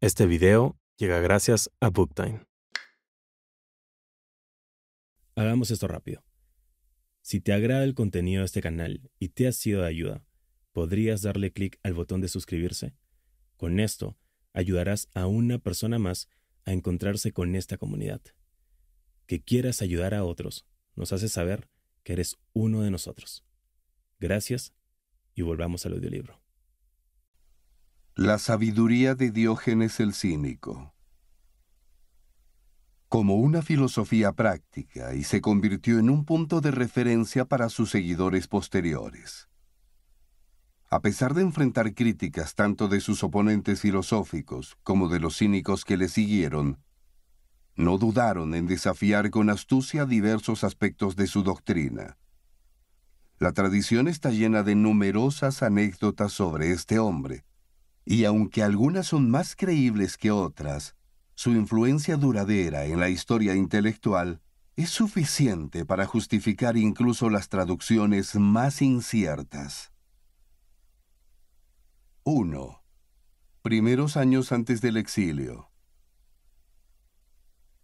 Este video llega gracias a Booktime. Hagamos esto rápido. Si te agrada el contenido de este canal y te ha sido de ayuda, podrías darle clic al botón de suscribirse. Con esto, ayudarás a una persona más a encontrarse con esta comunidad. Que quieras ayudar a otros nos hace saber que eres uno de nosotros. Gracias y volvamos al audiolibro. La sabiduría de Diógenes el Cínico. Como una filosofía práctica y se convirtió en un punto de referencia para sus seguidores posteriores. A pesar de enfrentar críticas tanto de sus oponentes filosóficos como de los cínicos que le siguieron, no dudaron en desafiar con astucia diversos aspectos de su doctrina. La tradición está llena de numerosas anécdotas sobre este hombre, y aunque algunas son más creíbles que otras, su influencia duradera en la historia intelectual es suficiente para justificar incluso las traducciones más inciertas. 1. Primeros años antes del exilio.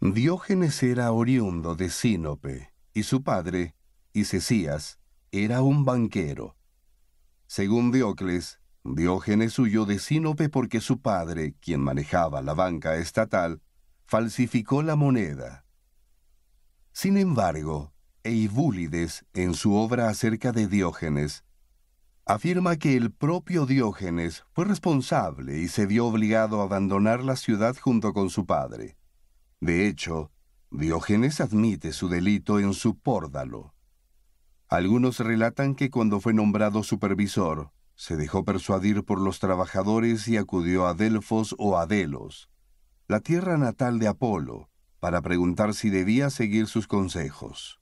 Diógenes era oriundo de Sinope y su padre, Isesías, era un banquero. Según Diocles, Diógenes huyó de Sinope porque su padre, quien manejaba la banca estatal, falsificó la moneda. Sin embargo, Eibúlides, en su obra acerca de Diógenes, afirma que el propio Diógenes fue responsable y se vio obligado a abandonar la ciudad junto con su padre. De hecho, Diógenes admite su delito en su pórdalo. Algunos relatan que cuando fue nombrado supervisor, se dejó persuadir por los trabajadores y acudió a Delfos o a Delos, la tierra natal de Apolo, para preguntar si debía seguir sus consejos.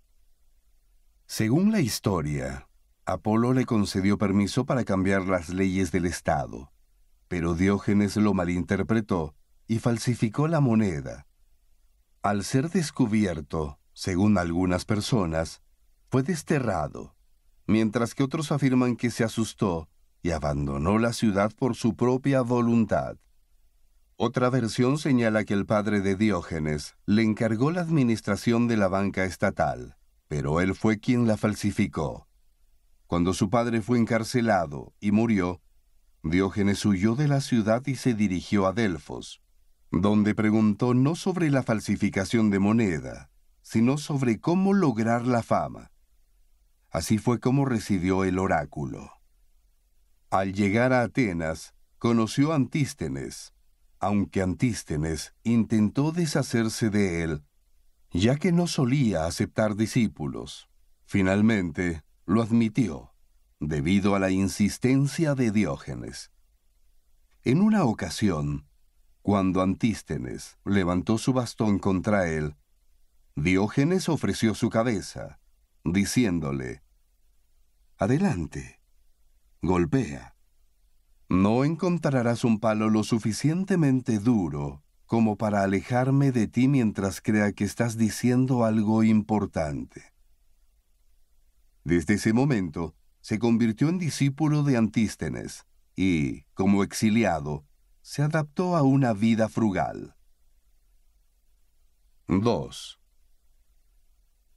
Según la historia, Apolo le concedió permiso para cambiar las leyes del Estado, pero Diógenes lo malinterpretó y falsificó la moneda. Al ser descubierto, según algunas personas, fue desterrado, mientras que otros afirman que se asustó y abandonó la ciudad por su propia voluntad. Otra versión señala que el padre de Diógenes le encargó la administración de la banca estatal, pero él fue quien la falsificó. Cuando su padre fue encarcelado y murió, Diógenes huyó de la ciudad y se dirigió a Delfos, donde preguntó no sobre la falsificación de moneda, sino sobre cómo lograr la fama. Así fue como recibió el oráculo. Al llegar a Atenas, conoció a Antístenes, aunque Antístenes intentó deshacerse de él, ya que no solía aceptar discípulos. Finalmente, lo admitió, debido a la insistencia de Diógenes. En una ocasión, cuando Antístenes levantó su bastón contra él, Diógenes ofreció su cabeza, diciéndole, Adelante, golpea. No encontrarás un palo lo suficientemente duro como para alejarme de ti mientras crea que estás diciendo algo importante. Desde ese momento, se convirtió en discípulo de Antístenes y, como exiliado, se adaptó a una vida frugal. 2.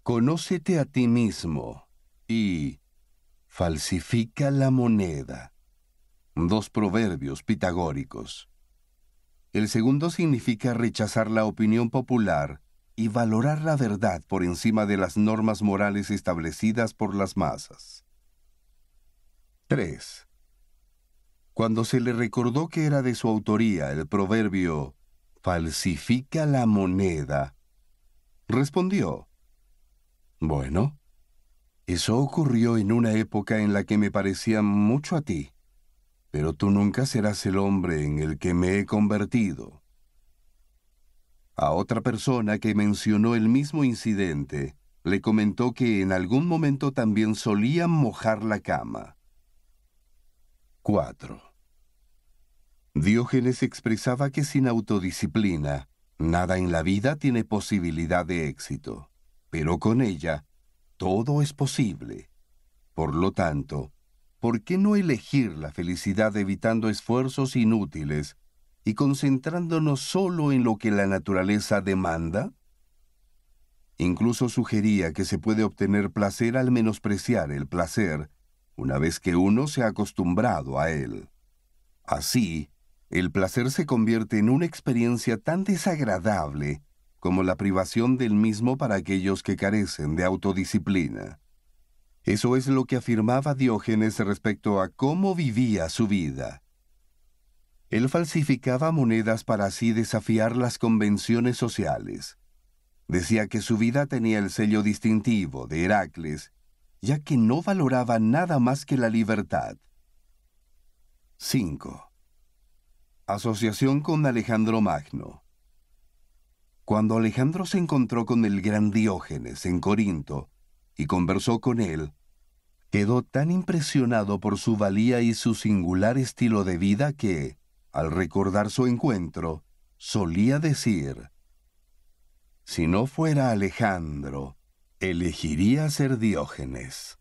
Conócete a ti mismo y falsifica la moneda. Dos proverbios pitagóricos. El segundo significa rechazar la opinión popular y valorar la verdad por encima de las normas morales establecidas por las masas. 3. Cuando se le recordó que era de su autoría el proverbio falsifica la moneda, respondió, Bueno, eso ocurrió en una época en la que me parecía mucho a ti, pero tú nunca serás el hombre en el que me he convertido. A otra persona que mencionó el mismo incidente, le comentó que en algún momento también solían mojar la cama. 4. Diógenes expresaba que sin autodisciplina, nada en la vida tiene posibilidad de éxito, pero con ella todo es posible. Por lo tanto, ¿por qué no elegir la felicidad evitando esfuerzos inútiles y concentrándonos solo en lo que la naturaleza demanda? Incluso sugería que se puede obtener placer al menospreciar el placer, una vez que uno se ha acostumbrado a él. Así, el placer se convierte en una experiencia tan desagradable como la privación del mismo para aquellos que carecen de autodisciplina. Eso es lo que afirmaba Diógenes respecto a cómo vivía su vida. Él falsificaba monedas para así desafiar las convenciones sociales. Decía que su vida tenía el sello distintivo de Heracles, ya que no valoraba nada más que la libertad. 5. Asociación con Alejandro Magno. Cuando Alejandro se encontró con el gran Diógenes en Corinto y conversó con él, quedó tan impresionado por su valía y su singular estilo de vida que, al recordar su encuentro, solía decir, Si no fuera Alejandro, elegiría ser Diógenes.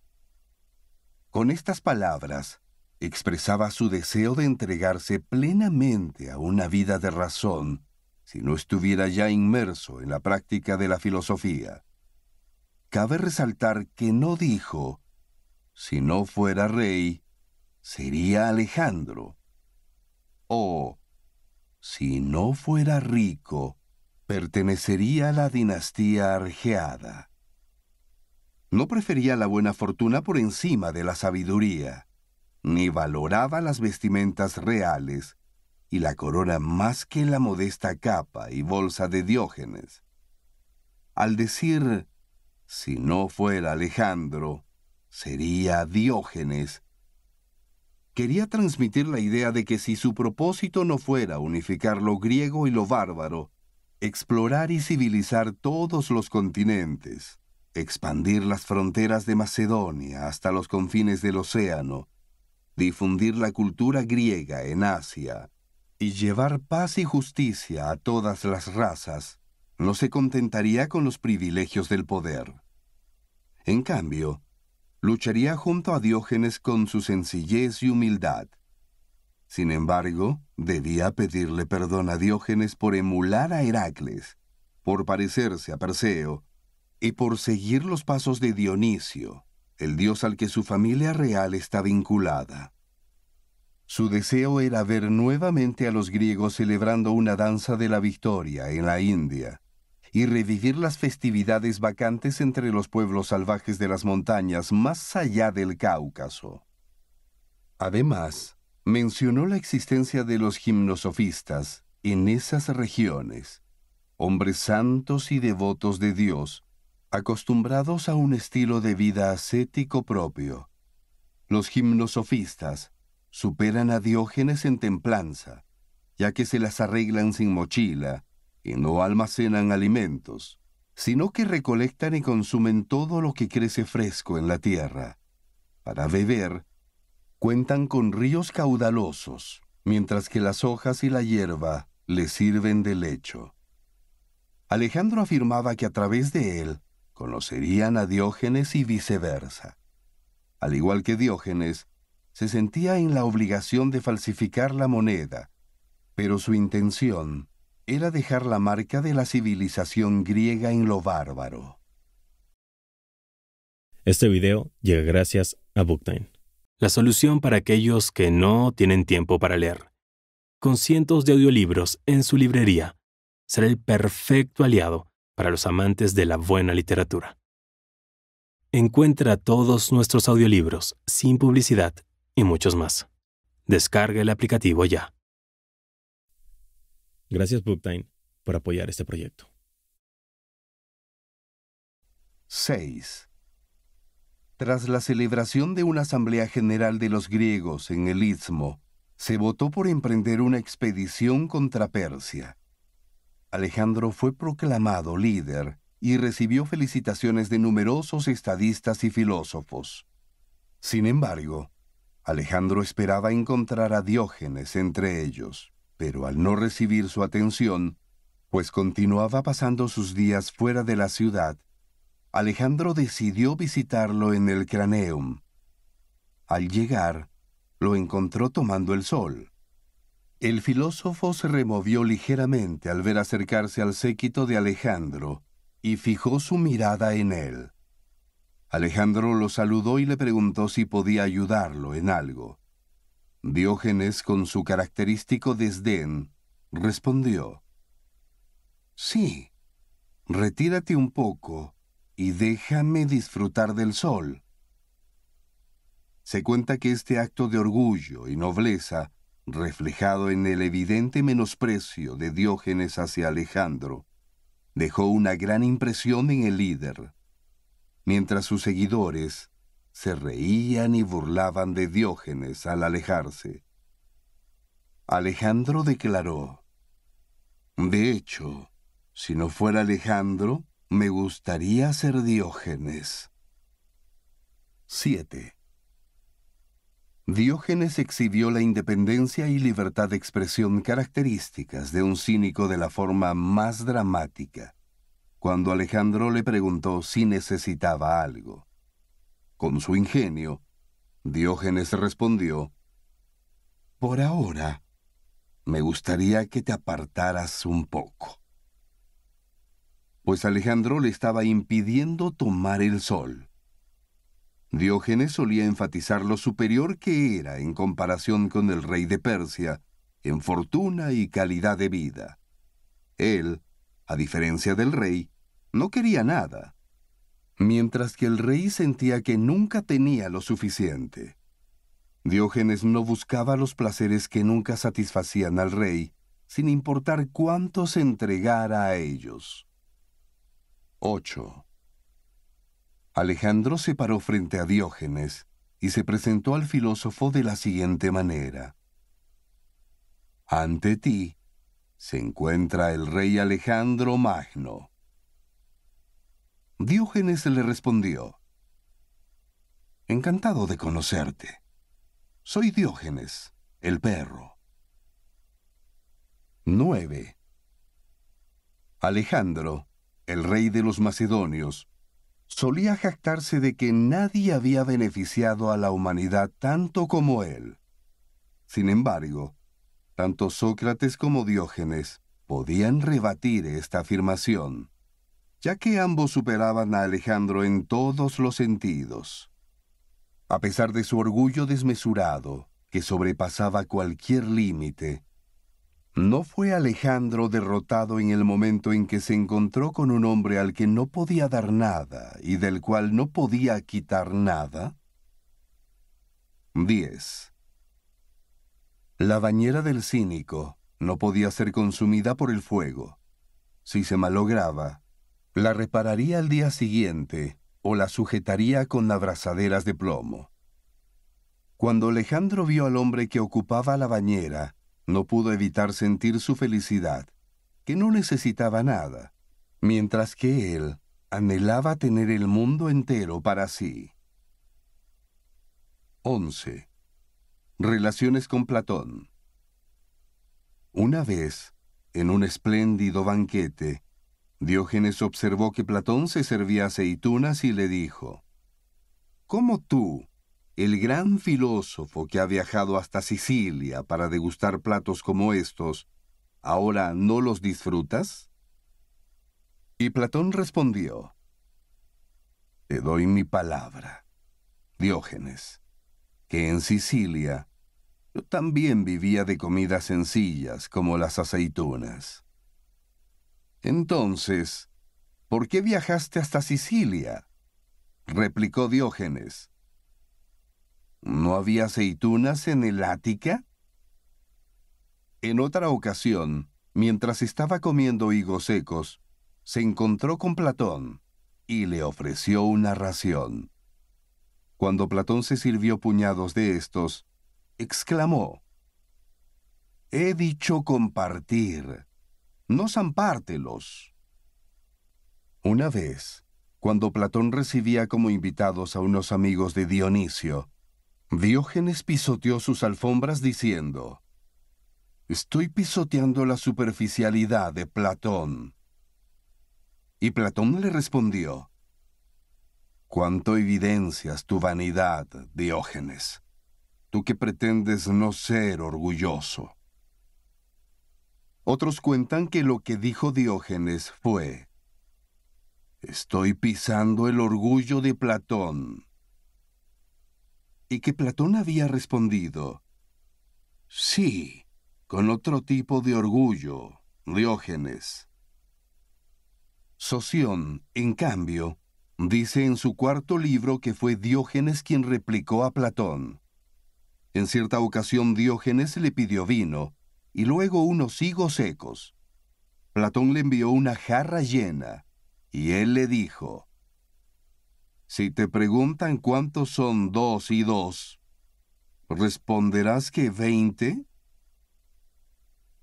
Con estas palabras, expresaba su deseo de entregarse plenamente a una vida de razón si no estuviera ya inmerso en la práctica de la filosofía. Cabe resaltar que no dijo, si no fuera rey, sería Alejandro, o, si no fuera rico, pertenecería a la dinastía argeada. No prefería la buena fortuna por encima de la sabiduría, ni valoraba las vestimentas reales, y la corona más que la modesta capa y bolsa de Diógenes. Al decir, si no fuera Alejandro, sería Diógenes, quería transmitir la idea de que si su propósito no fuera unificar lo griego y lo bárbaro, explorar y civilizar todos los continentes, expandir las fronteras de Macedonia hasta los confines del océano, difundir la cultura griega en Asia, y llevar paz y justicia a todas las razas, no se contentaría con los privilegios del poder. En cambio, lucharía junto a Diógenes con su sencillez y humildad. Sin embargo, debía pedirle perdón a Diógenes por emular a Heracles, por parecerse a Perseo y por seguir los pasos de Dionisio, el dios al que su familia real está vinculada. Su deseo era ver nuevamente a los griegos celebrando una danza de la victoria en la India y revivir las festividades vacantes entre los pueblos salvajes de las montañas más allá del Cáucaso. Además, mencionó la existencia de los gimnosofistas en esas regiones, hombres santos y devotos de Dios, acostumbrados a un estilo de vida ascético propio. Los gimnosofistas superan a Diógenes en templanza, ya que se las arreglan sin mochila y no almacenan alimentos, sino que recolectan y consumen todo lo que crece fresco en la tierra. Para beber, cuentan con ríos caudalosos, mientras que las hojas y la hierba les sirven de lecho. Alejandro afirmaba que a través de él conocerían a Diógenes y viceversa. Al igual que Diógenes, se sentía en la obligación de falsificar la moneda, pero su intención era dejar la marca de la civilización griega en lo bárbaro. Este video llega gracias a Booktime. La solución para aquellos que no tienen tiempo para leer. Con cientos de audiolibros en su librería, será el perfecto aliado para los amantes de la buena literatura. Encuentra todos nuestros audiolibros sin publicidad y muchos más. Descarga el aplicativo ya. Gracias Booktime por apoyar este proyecto. 6. Tras la celebración de una asamblea general de los griegos en el Istmo, se votó por emprender una expedición contra Persia. Alejandro fue proclamado líder y recibió felicitaciones de numerosos estadistas y filósofos. Sin embargo, Alejandro esperaba encontrar a Diógenes entre ellos, pero al no recibir su atención, pues continuaba pasando sus días fuera de la ciudad, Alejandro decidió visitarlo en el Craneum. Al llegar, lo encontró tomando el sol. El filósofo se removió ligeramente al ver acercarse al séquito de Alejandro y fijó su mirada en él. Alejandro lo saludó y le preguntó si podía ayudarlo en algo. Diógenes, con su característico desdén, respondió, Sí, retírate un poco y déjame disfrutar del sol. Se cuenta que este acto de orgullo y nobleza, reflejado en el evidente menosprecio de Diógenes hacia Alejandro, dejó una gran impresión en el líder mientras sus seguidores se reían y burlaban de Diógenes al alejarse. Alejandro declaró, De hecho, si no fuera Alejandro, me gustaría ser Diógenes. 7. Diógenes exhibió la independencia y libertad de expresión características de un cínico de la forma más dramática cuando Alejandro le preguntó si necesitaba algo. Con su ingenio, Diógenes respondió, Por ahora, me gustaría que te apartaras un poco. Pues Alejandro le estaba impidiendo tomar el sol. Diógenes solía enfatizar lo superior que era en comparación con el rey de Persia, en fortuna y calidad de vida. Él, a diferencia del rey, no quería nada. Mientras que el rey sentía que nunca tenía lo suficiente. Diógenes no buscaba los placeres que nunca satisfacían al rey, sin importar cuánto se entregara a ellos. 8. Alejandro se paró frente a Diógenes y se presentó al filósofo de la siguiente manera. Ante ti se encuentra el rey Alejandro Magno Diógenes le respondió, Encantado de conocerte. Soy Diógenes, el perro. 9. Alejandro, el rey de los macedonios, solía jactarse de que nadie había beneficiado a la humanidad tanto como él. Sin embargo, tanto Sócrates como Diógenes podían rebatir esta afirmación ya que ambos superaban a Alejandro en todos los sentidos. A pesar de su orgullo desmesurado, que sobrepasaba cualquier límite, no fue Alejandro derrotado en el momento en que se encontró con un hombre al que no podía dar nada y del cual no podía quitar nada. 10. La bañera del cínico no podía ser consumida por el fuego. Si se malograba, la repararía al día siguiente o la sujetaría con abrazaderas de plomo. Cuando Alejandro vio al hombre que ocupaba la bañera, no pudo evitar sentir su felicidad, que no necesitaba nada, mientras que él anhelaba tener el mundo entero para sí. 11. Relaciones con Platón. Una vez, en un espléndido banquete, Diógenes observó que Platón se servía aceitunas y le dijo, ¿Cómo tú, el gran filósofo que ha viajado hasta Sicilia para degustar platos como estos, ahora no los disfrutas? Y Platón respondió, Te doy mi palabra, Diógenes, que en Sicilia yo también vivía de comidas sencillas como las aceitunas. Entonces, ¿por qué viajaste hasta Sicilia? replicó Diógenes. ¿No había aceitunas en el Ática? En otra ocasión, mientras estaba comiendo higos secos, se encontró con Platón y le ofreció una ración. Cuando Platón se sirvió puñados de estos, exclamó, He dicho compartir no zampártelos. Una vez, cuando Platón recibía como invitados a unos amigos de Dionisio, Diógenes pisoteó sus alfombras diciendo, Estoy pisoteando la superficialidad de Platón. Y Platón le respondió, Cuánto evidencias tu vanidad, Diógenes, tú que pretendes no ser orgulloso. Otros cuentan que lo que dijo Diógenes fue, Estoy pisando el orgullo de Platón. Y que Platón había respondido, Sí, con otro tipo de orgullo, Diógenes. Soción, en cambio, dice en su cuarto libro que fue Diógenes quien replicó a Platón. En cierta ocasión Diógenes le pidió vino, y luego unos higos secos. Platón le envió una jarra llena, y él le dijo, Si te preguntan cuántos son dos y dos, ¿responderás que veinte?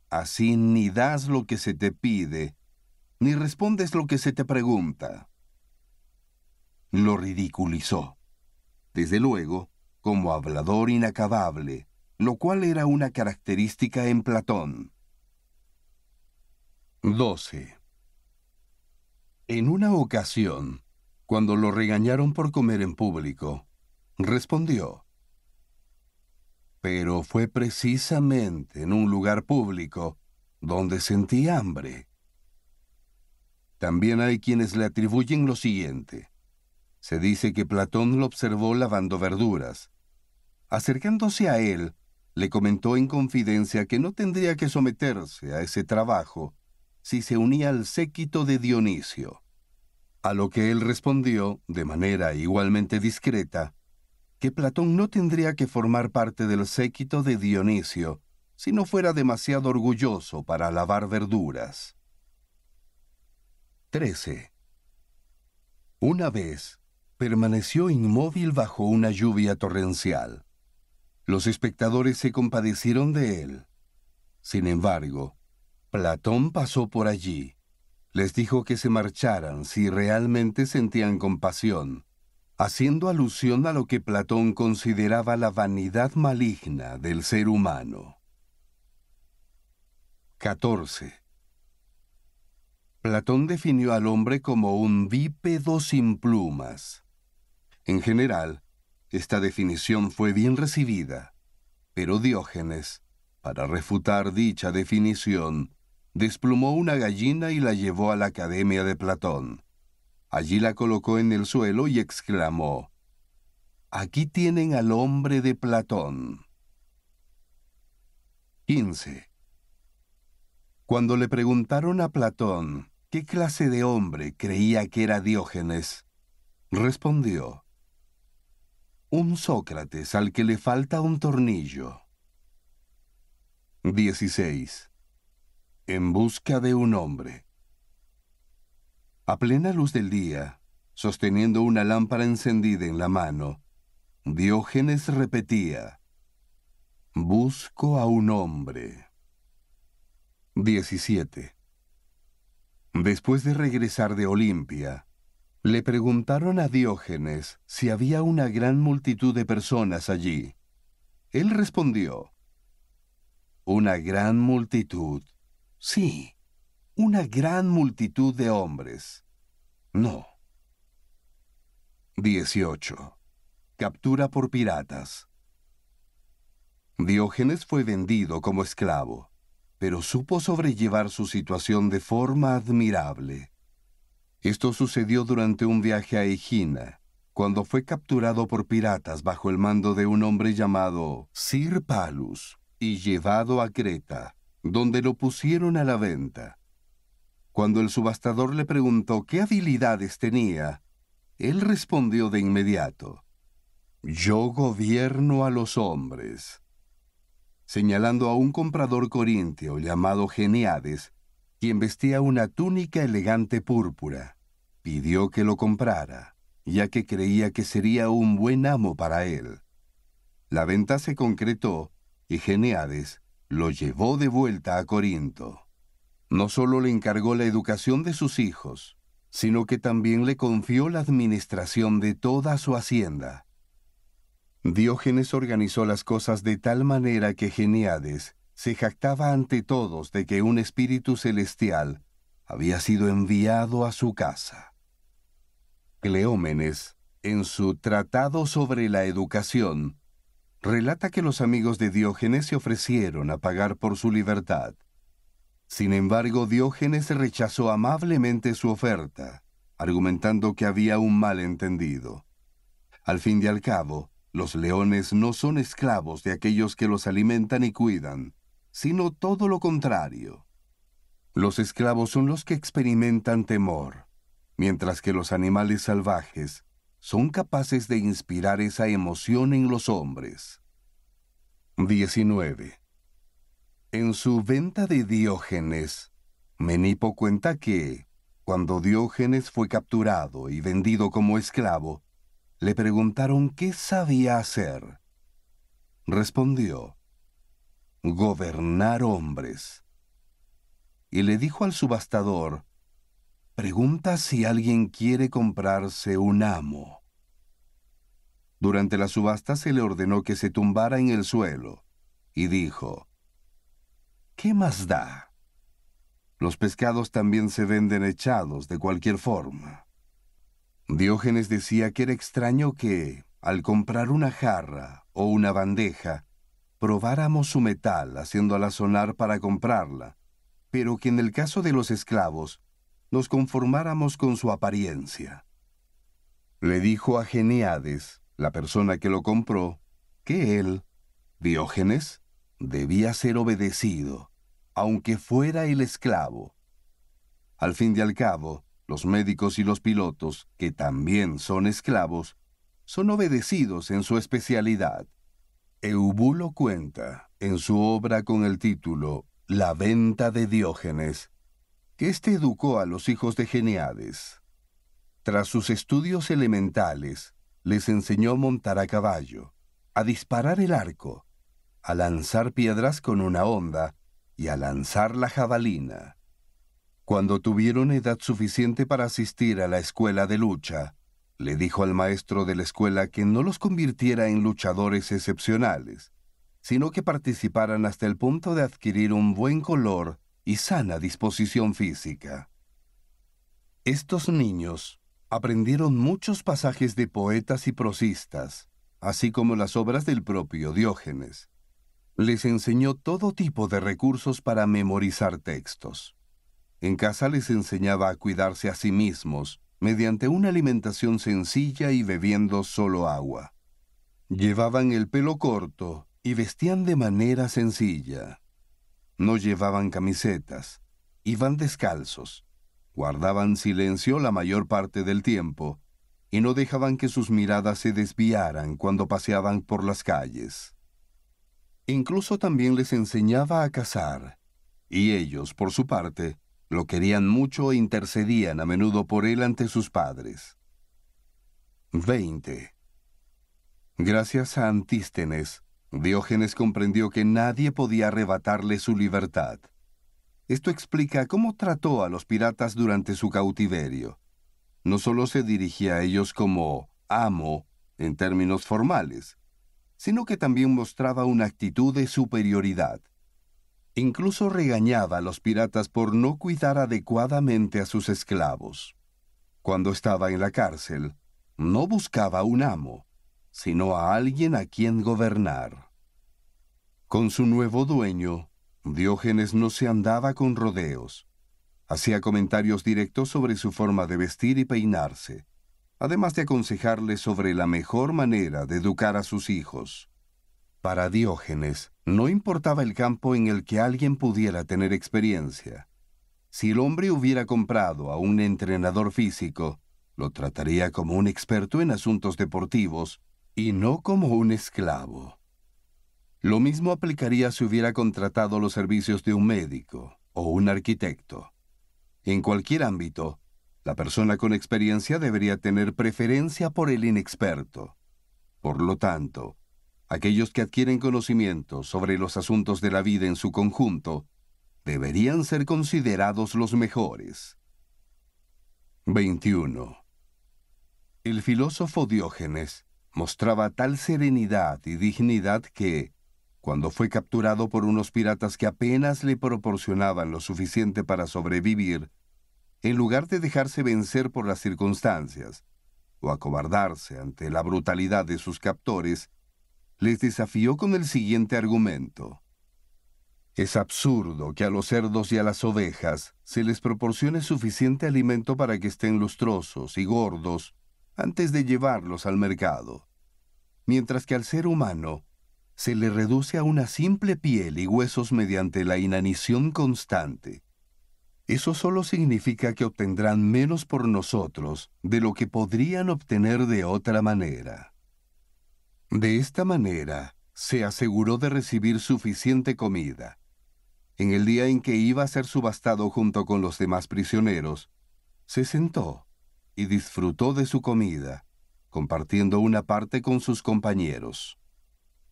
Así ni das lo que se te pide, ni respondes lo que se te pregunta. Lo ridiculizó. Desde luego, como hablador inacabable, lo cual era una característica en Platón. 12. En una ocasión, cuando lo regañaron por comer en público, respondió, pero fue precisamente en un lugar público donde sentí hambre. También hay quienes le atribuyen lo siguiente. Se dice que Platón lo observó lavando verduras. Acercándose a él, le comentó en confidencia que no tendría que someterse a ese trabajo si se unía al séquito de Dionisio. A lo que él respondió, de manera igualmente discreta, que Platón no tendría que formar parte del séquito de Dionisio si no fuera demasiado orgulloso para lavar verduras. 13. Una vez, permaneció inmóvil bajo una lluvia torrencial. Los espectadores se compadecieron de él. Sin embargo, Platón pasó por allí. Les dijo que se marcharan si realmente sentían compasión, haciendo alusión a lo que Platón consideraba la vanidad maligna del ser humano. 14. Platón definió al hombre como un bípedo sin plumas. En general, esta definición fue bien recibida, pero Diógenes, para refutar dicha definición, desplumó una gallina y la llevó a la Academia de Platón. Allí la colocó en el suelo y exclamó, Aquí tienen al hombre de Platón. 15. Cuando le preguntaron a Platón qué clase de hombre creía que era Diógenes, respondió, un Sócrates al que le falta un tornillo. 16. En busca de un hombre. A plena luz del día, sosteniendo una lámpara encendida en la mano, Diógenes repetía, Busco a un hombre. 17. Después de regresar de Olimpia, le preguntaron a Diógenes si había una gran multitud de personas allí. Él respondió, Una gran multitud. Sí, una gran multitud de hombres. No. 18. Captura por piratas. Diógenes fue vendido como esclavo, pero supo sobrellevar su situación de forma admirable. Esto sucedió durante un viaje a Egina, cuando fue capturado por piratas bajo el mando de un hombre llamado Sir Palus y llevado a Creta, donde lo pusieron a la venta. Cuando el subastador le preguntó qué habilidades tenía, él respondió de inmediato, Yo gobierno a los hombres, señalando a un comprador corintio llamado Geniades, quien vestía una túnica elegante púrpura. Pidió que lo comprara, ya que creía que sería un buen amo para él. La venta se concretó y Geneades lo llevó de vuelta a Corinto. No solo le encargó la educación de sus hijos, sino que también le confió la administración de toda su hacienda. Diógenes organizó las cosas de tal manera que Geneades se jactaba ante todos de que un espíritu celestial había sido enviado a su casa. Cleómenes, en su Tratado sobre la Educación, relata que los amigos de Diógenes se ofrecieron a pagar por su libertad. Sin embargo, Diógenes rechazó amablemente su oferta, argumentando que había un malentendido. Al fin y al cabo, los leones no son esclavos de aquellos que los alimentan y cuidan, sino todo lo contrario. Los esclavos son los que experimentan temor, mientras que los animales salvajes son capaces de inspirar esa emoción en los hombres. 19. En su venta de Diógenes, Menipo cuenta que, cuando Diógenes fue capturado y vendido como esclavo, le preguntaron qué sabía hacer. Respondió, gobernar hombres. Y le dijo al subastador, pregunta si alguien quiere comprarse un amo. Durante la subasta se le ordenó que se tumbara en el suelo, y dijo, ¿qué más da? Los pescados también se venden echados de cualquier forma. Diógenes decía que era extraño que, al comprar una jarra o una bandeja, probáramos su metal haciéndola sonar para comprarla, pero que en el caso de los esclavos nos conformáramos con su apariencia. Le dijo a Geneades, la persona que lo compró, que él, Diógenes, debía ser obedecido, aunque fuera el esclavo. Al fin y al cabo, los médicos y los pilotos, que también son esclavos, son obedecidos en su especialidad. Eubulo cuenta, en su obra con el título La venta de Diógenes, que éste educó a los hijos de Geniades. Tras sus estudios elementales, les enseñó a montar a caballo, a disparar el arco, a lanzar piedras con una onda y a lanzar la jabalina. Cuando tuvieron edad suficiente para asistir a la escuela de lucha, le dijo al maestro de la escuela que no los convirtiera en luchadores excepcionales, sino que participaran hasta el punto de adquirir un buen color y sana disposición física. Estos niños aprendieron muchos pasajes de poetas y prosistas, así como las obras del propio Diógenes. Les enseñó todo tipo de recursos para memorizar textos. En casa les enseñaba a cuidarse a sí mismos, mediante una alimentación sencilla y bebiendo solo agua. Llevaban el pelo corto y vestían de manera sencilla. No llevaban camisetas, iban descalzos, guardaban silencio la mayor parte del tiempo y no dejaban que sus miradas se desviaran cuando paseaban por las calles. Incluso también les enseñaba a cazar, y ellos, por su parte, lo querían mucho e intercedían a menudo por él ante sus padres. 20. Gracias a Antístenes, Diógenes comprendió que nadie podía arrebatarle su libertad. Esto explica cómo trató a los piratas durante su cautiverio. No solo se dirigía a ellos como amo en términos formales, sino que también mostraba una actitud de superioridad. Incluso regañaba a los piratas por no cuidar adecuadamente a sus esclavos. Cuando estaba en la cárcel, no buscaba un amo, sino a alguien a quien gobernar. Con su nuevo dueño, Diógenes no se andaba con rodeos. Hacía comentarios directos sobre su forma de vestir y peinarse, además de aconsejarle sobre la mejor manera de educar a sus hijos. Para Diógenes, no importaba el campo en el que alguien pudiera tener experiencia. Si el hombre hubiera comprado a un entrenador físico, lo trataría como un experto en asuntos deportivos y no como un esclavo. Lo mismo aplicaría si hubiera contratado los servicios de un médico o un arquitecto. En cualquier ámbito, la persona con experiencia debería tener preferencia por el inexperto. Por lo tanto, aquellos que adquieren conocimiento sobre los asuntos de la vida en su conjunto, deberían ser considerados los mejores. 21. El filósofo Diógenes mostraba tal serenidad y dignidad que, cuando fue capturado por unos piratas que apenas le proporcionaban lo suficiente para sobrevivir, en lugar de dejarse vencer por las circunstancias o acobardarse ante la brutalidad de sus captores, les desafió con el siguiente argumento. Es absurdo que a los cerdos y a las ovejas se les proporcione suficiente alimento para que estén lustrosos y gordos antes de llevarlos al mercado, mientras que al ser humano se le reduce a una simple piel y huesos mediante la inanición constante. Eso solo significa que obtendrán menos por nosotros de lo que podrían obtener de otra manera. De esta manera, se aseguró de recibir suficiente comida. En el día en que iba a ser subastado junto con los demás prisioneros, se sentó y disfrutó de su comida, compartiendo una parte con sus compañeros.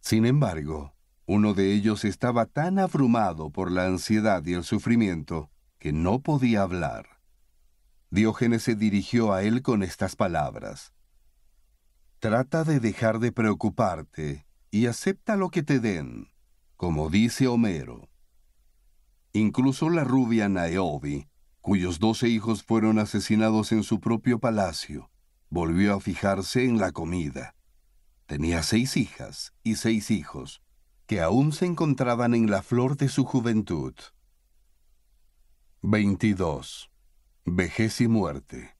Sin embargo, uno de ellos estaba tan abrumado por la ansiedad y el sufrimiento que no podía hablar. Diógenes se dirigió a él con estas palabras. Trata de dejar de preocuparte y acepta lo que te den, como dice Homero. Incluso la rubia Naeobi, cuyos doce hijos fueron asesinados en su propio palacio, volvió a fijarse en la comida. Tenía seis hijas y seis hijos, que aún se encontraban en la flor de su juventud. 22. Vejez y muerte.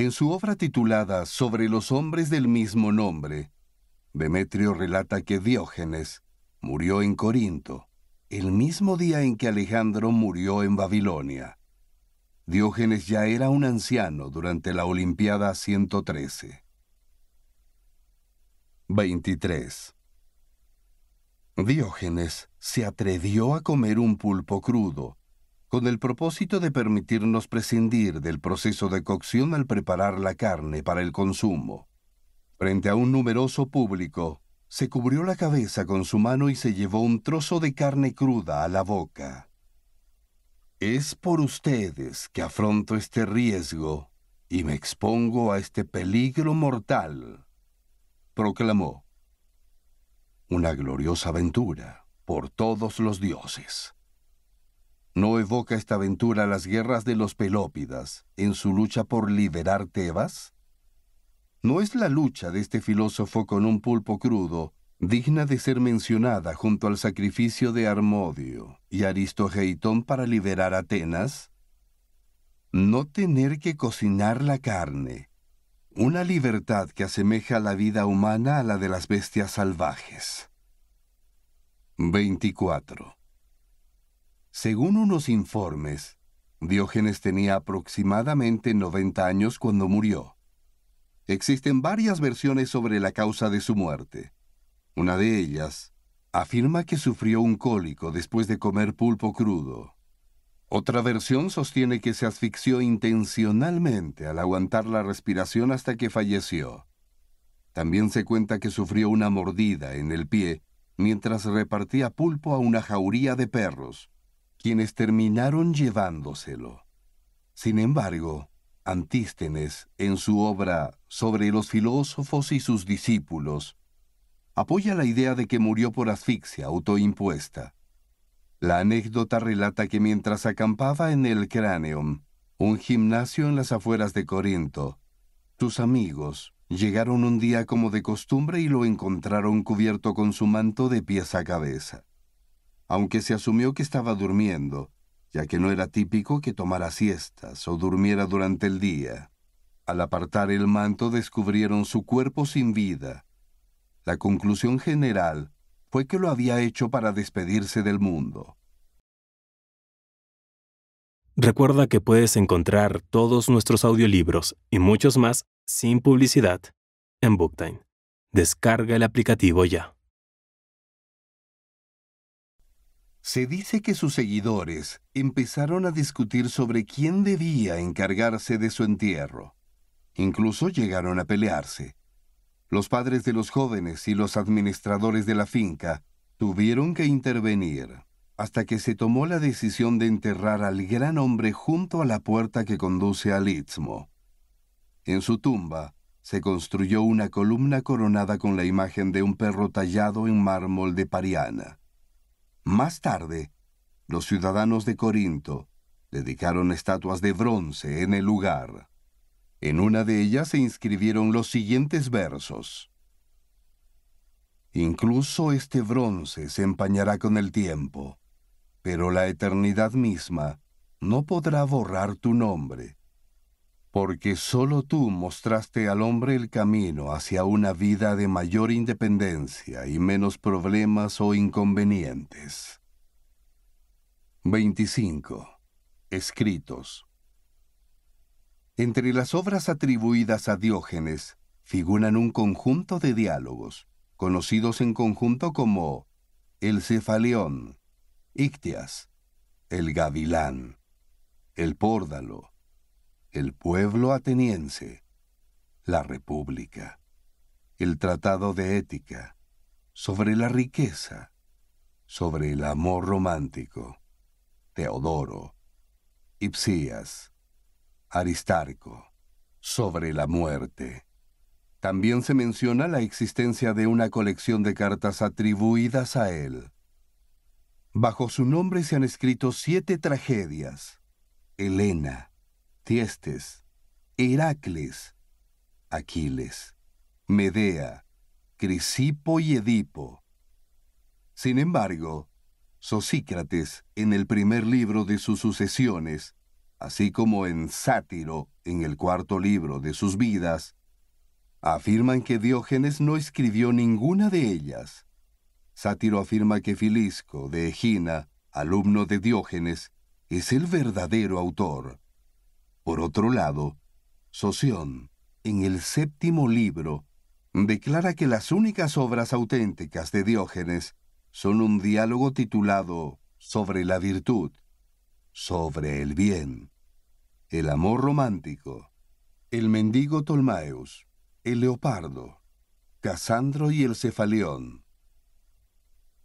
En su obra titulada Sobre los hombres del mismo nombre, Demetrio relata que Diógenes murió en Corinto, el mismo día en que Alejandro murió en Babilonia. Diógenes ya era un anciano durante la Olimpiada 113. 23. Diógenes se atrevió a comer un pulpo crudo, con el propósito de permitirnos prescindir del proceso de cocción al preparar la carne para el consumo. Frente a un numeroso público, se cubrió la cabeza con su mano y se llevó un trozo de carne cruda a la boca. Es por ustedes que afronto este riesgo y me expongo a este peligro mortal, proclamó. Una gloriosa aventura por todos los dioses. ¿No evoca esta aventura las guerras de los Pelópidas en su lucha por liberar Tebas? ¿No es la lucha de este filósofo con un pulpo crudo digna de ser mencionada junto al sacrificio de Armodio y Aristogeitón para liberar Atenas? No tener que cocinar la carne, una libertad que asemeja la vida humana a la de las bestias salvajes. 24. Según unos informes, Diógenes tenía aproximadamente 90 años cuando murió. Existen varias versiones sobre la causa de su muerte. Una de ellas afirma que sufrió un cólico después de comer pulpo crudo. Otra versión sostiene que se asfixió intencionalmente al aguantar la respiración hasta que falleció. También se cuenta que sufrió una mordida en el pie mientras repartía pulpo a una jauría de perros, quienes terminaron llevándoselo. Sin embargo, Antístenes, en su obra sobre los filósofos y sus discípulos, apoya la idea de que murió por asfixia autoimpuesta. La anécdota relata que mientras acampaba en el Cráneum, un gimnasio en las afueras de Corinto, sus amigos llegaron un día como de costumbre y lo encontraron cubierto con su manto de pies a cabeza aunque se asumió que estaba durmiendo, ya que no era típico que tomara siestas o durmiera durante el día. Al apartar el manto descubrieron su cuerpo sin vida. La conclusión general fue que lo había hecho para despedirse del mundo. Recuerda que puedes encontrar todos nuestros audiolibros y muchos más sin publicidad en Booktime. Descarga el aplicativo ya. Se dice que sus seguidores empezaron a discutir sobre quién debía encargarse de su entierro. Incluso llegaron a pelearse. Los padres de los jóvenes y los administradores de la finca tuvieron que intervenir hasta que se tomó la decisión de enterrar al gran hombre junto a la puerta que conduce al istmo. En su tumba se construyó una columna coronada con la imagen de un perro tallado en mármol de Pariana. Más tarde, los ciudadanos de Corinto dedicaron estatuas de bronce en el lugar. En una de ellas se inscribieron los siguientes versos. Incluso este bronce se empañará con el tiempo, pero la eternidad misma no podrá borrar tu nombre porque solo tú mostraste al hombre el camino hacia una vida de mayor independencia y menos problemas o inconvenientes. 25. Escritos. Entre las obras atribuidas a Diógenes figuran un conjunto de diálogos, conocidos en conjunto como el Cefaleón, Ictias, el Gavilán, el Pórdalo, el pueblo ateniense, la República, el Tratado de Ética, sobre la riqueza, sobre el amor romántico, Teodoro, Ipsías, Aristarco, sobre la muerte. También se menciona la existencia de una colección de cartas atribuidas a él. Bajo su nombre se han escrito siete tragedias. Elena Tiestes, Heracles, Aquiles, Medea, Crisipo y Edipo. Sin embargo, Sosícrates, en el primer libro de sus sucesiones, así como en Sátiro, en el cuarto libro de sus vidas, afirman que Diógenes no escribió ninguna de ellas. Sátiro afirma que Filisco, de Egina, alumno de Diógenes, es el verdadero autor. Por otro lado, Soción, en el séptimo libro, declara que las únicas obras auténticas de Diógenes son un diálogo titulado Sobre la virtud, sobre el bien, el amor romántico, el mendigo Tolmaeus, el leopardo, Casandro y el cefaleón.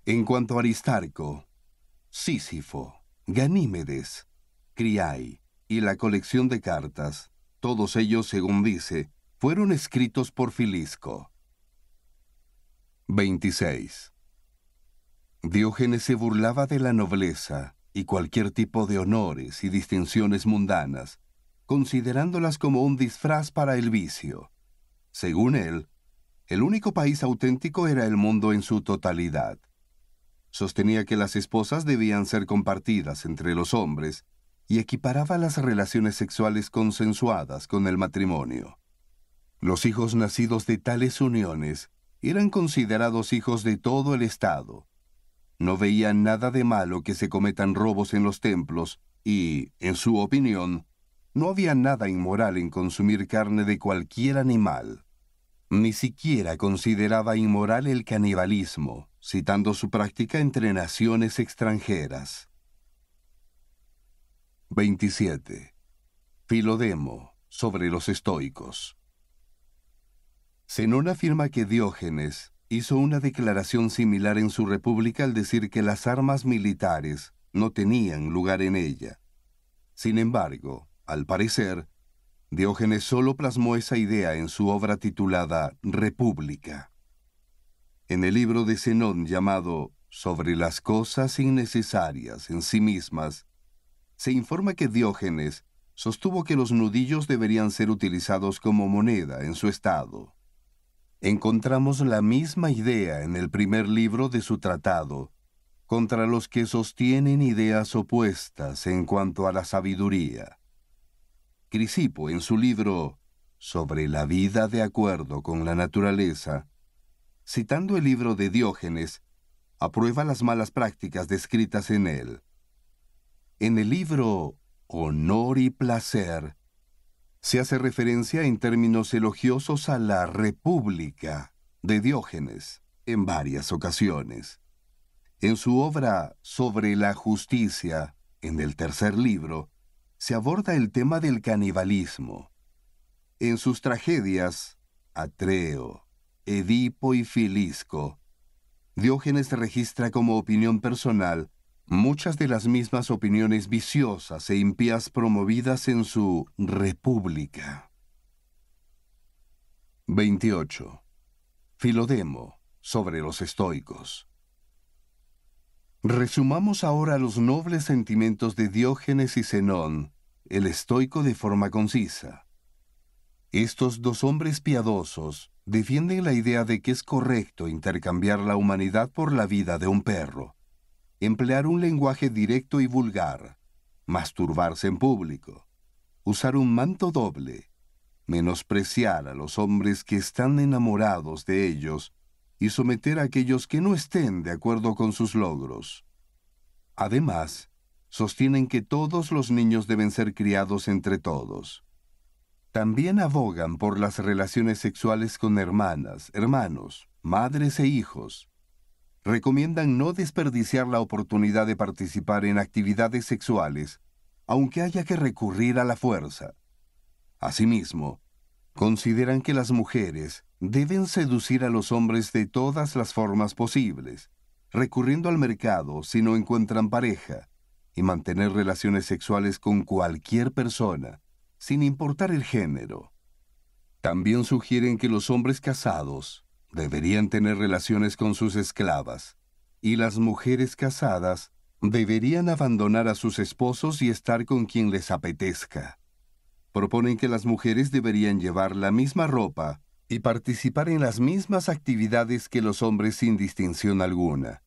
En cuanto a Aristarco, Sísifo, Ganímedes, Criai, y la colección de cartas, todos ellos, según dice, fueron escritos por Filisco. 26. Diógenes se burlaba de la nobleza y cualquier tipo de honores y distinciones mundanas, considerándolas como un disfraz para el vicio. Según él, el único país auténtico era el mundo en su totalidad. Sostenía que las esposas debían ser compartidas entre los hombres y equiparaba las relaciones sexuales consensuadas con el matrimonio. Los hijos nacidos de tales uniones eran considerados hijos de todo el Estado. No veían nada de malo que se cometan robos en los templos y, en su opinión, no había nada inmoral en consumir carne de cualquier animal. Ni siquiera consideraba inmoral el canibalismo, citando su práctica entre naciones extranjeras. 27. Filodemo sobre los estoicos. Zenón afirma que Diógenes hizo una declaración similar en su República al decir que las armas militares no tenían lugar en ella. Sin embargo, al parecer, Diógenes solo plasmó esa idea en su obra titulada República. En el libro de Zenón llamado Sobre las cosas innecesarias en sí mismas, se informa que Diógenes sostuvo que los nudillos deberían ser utilizados como moneda en su estado. Encontramos la misma idea en el primer libro de su tratado, contra los que sostienen ideas opuestas en cuanto a la sabiduría. Crisipo, en su libro Sobre la vida de acuerdo con la naturaleza, citando el libro de Diógenes, aprueba las malas prácticas descritas en él en el libro Honor y Placer se hace referencia en términos elogiosos a la República de Diógenes en varias ocasiones. En su obra Sobre la Justicia, en el tercer libro, se aborda el tema del canibalismo. En sus tragedias, Atreo, Edipo y Filisco, Diógenes registra como opinión personal muchas de las mismas opiniones viciosas e impías promovidas en su República. 28. Filodemo sobre los estoicos. Resumamos ahora los nobles sentimientos de Diógenes y Zenón, el estoico de forma concisa. Estos dos hombres piadosos defienden la idea de que es correcto intercambiar la humanidad por la vida de un perro emplear un lenguaje directo y vulgar, masturbarse en público, usar un manto doble, menospreciar a los hombres que están enamorados de ellos y someter a aquellos que no estén de acuerdo con sus logros. Además, sostienen que todos los niños deben ser criados entre todos. También abogan por las relaciones sexuales con hermanas, hermanos, madres e hijos, recomiendan no desperdiciar la oportunidad de participar en actividades sexuales, aunque haya que recurrir a la fuerza. Asimismo, consideran que las mujeres deben seducir a los hombres de todas las formas posibles, recurriendo al mercado si no encuentran pareja, y mantener relaciones sexuales con cualquier persona, sin importar el género. También sugieren que los hombres casados deberían tener relaciones con sus esclavas, y las mujeres casadas deberían abandonar a sus esposos y estar con quien les apetezca. Proponen que las mujeres deberían llevar la misma ropa y participar en las mismas actividades que los hombres sin distinción alguna,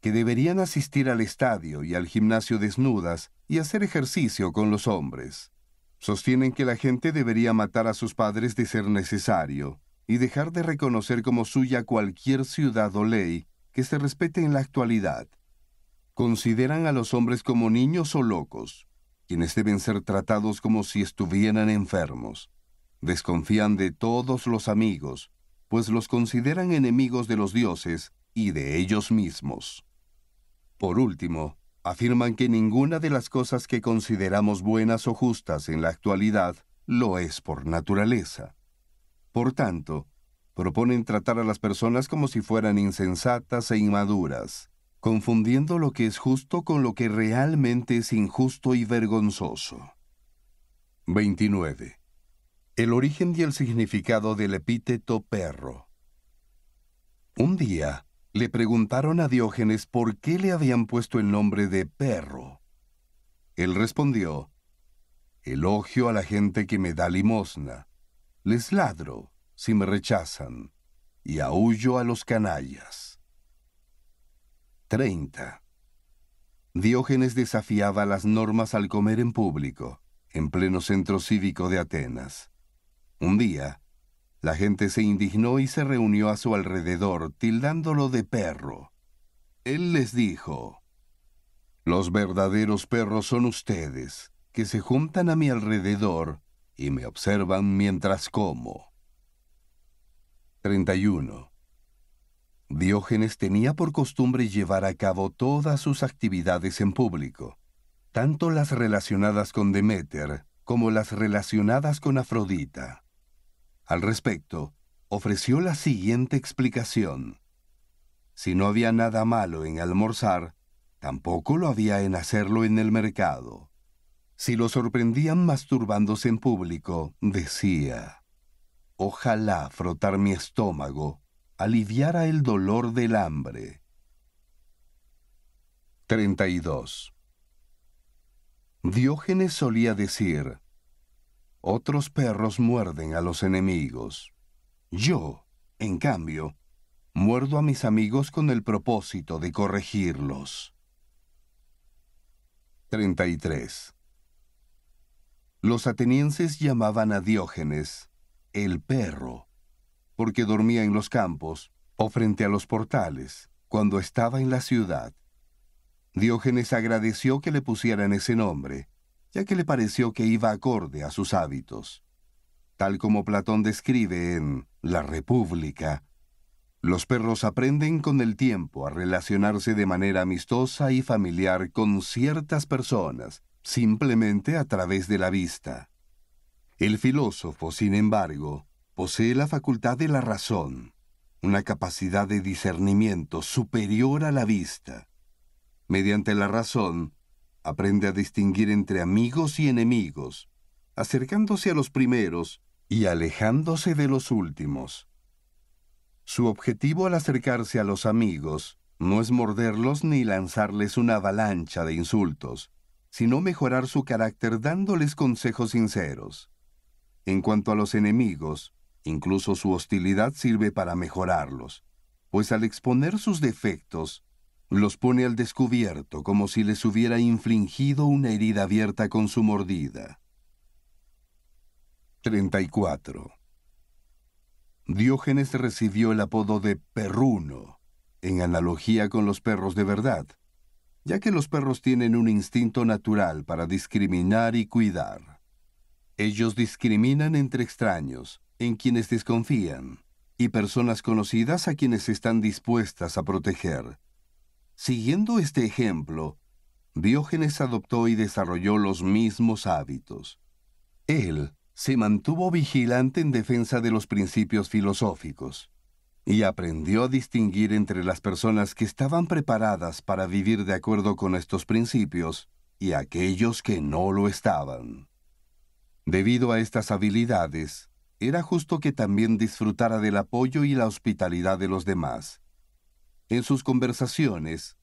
que deberían asistir al estadio y al gimnasio desnudas y hacer ejercicio con los hombres. Sostienen que la gente debería matar a sus padres de ser necesario, y dejar de reconocer como suya cualquier ciudad o ley que se respete en la actualidad. Consideran a los hombres como niños o locos, quienes deben ser tratados como si estuvieran enfermos. Desconfían de todos los amigos, pues los consideran enemigos de los dioses y de ellos mismos. Por último, afirman que ninguna de las cosas que consideramos buenas o justas en la actualidad lo es por naturaleza. Por tanto, proponen tratar a las personas como si fueran insensatas e inmaduras, confundiendo lo que es justo con lo que realmente es injusto y vergonzoso. 29. El origen y el significado del epíteto perro. Un día, le preguntaron a Diógenes por qué le habían puesto el nombre de perro. Él respondió, Elogio a la gente que me da limosna les ladro si me rechazan y aullo a los canallas. 30. Diógenes desafiaba las normas al comer en público, en pleno centro cívico de Atenas. Un día, la gente se indignó y se reunió a su alrededor, tildándolo de perro. Él les dijo, Los verdaderos perros son ustedes, que se juntan a mi alrededor y me observan mientras como. 31. Diógenes tenía por costumbre llevar a cabo todas sus actividades en público, tanto las relacionadas con Deméter como las relacionadas con Afrodita. Al respecto, ofreció la siguiente explicación. Si no había nada malo en almorzar, tampoco lo había en hacerlo en el mercado. Si lo sorprendían masturbándose en público, decía, ojalá frotar mi estómago aliviara el dolor del hambre. 32. Diógenes solía decir, otros perros muerden a los enemigos. Yo, en cambio, muerdo a mis amigos con el propósito de corregirlos. 33. Los atenienses llamaban a Diógenes el perro, porque dormía en los campos o frente a los portales cuando estaba en la ciudad. Diógenes agradeció que le pusieran ese nombre, ya que le pareció que iba acorde a sus hábitos. Tal como Platón describe en La República, los perros aprenden con el tiempo a relacionarse de manera amistosa y familiar con ciertas personas, simplemente a través de la vista. El filósofo, sin embargo, posee la facultad de la razón, una capacidad de discernimiento superior a la vista. Mediante la razón, aprende a distinguir entre amigos y enemigos, acercándose a los primeros y alejándose de los últimos. Su objetivo al acercarse a los amigos no es morderlos ni lanzarles una avalancha de insultos, sino mejorar su carácter dándoles consejos sinceros. En cuanto a los enemigos, incluso su hostilidad sirve para mejorarlos, pues al exponer sus defectos, los pone al descubierto como si les hubiera infligido una herida abierta con su mordida. 34. Diógenes recibió el apodo de perruno, en analogía con los perros de verdad, ya que los perros tienen un instinto natural para discriminar y cuidar. Ellos discriminan entre extraños, en quienes desconfían, y personas conocidas a quienes están dispuestas a proteger. Siguiendo este ejemplo, Diógenes adoptó y desarrolló los mismos hábitos. Él se mantuvo vigilante en defensa de los principios filosóficos y aprendió a distinguir entre las personas que estaban preparadas para vivir de acuerdo con estos principios y aquellos que no lo estaban. Debido a estas habilidades, era justo que también disfrutara del apoyo y la hospitalidad de los demás. En sus conversaciones,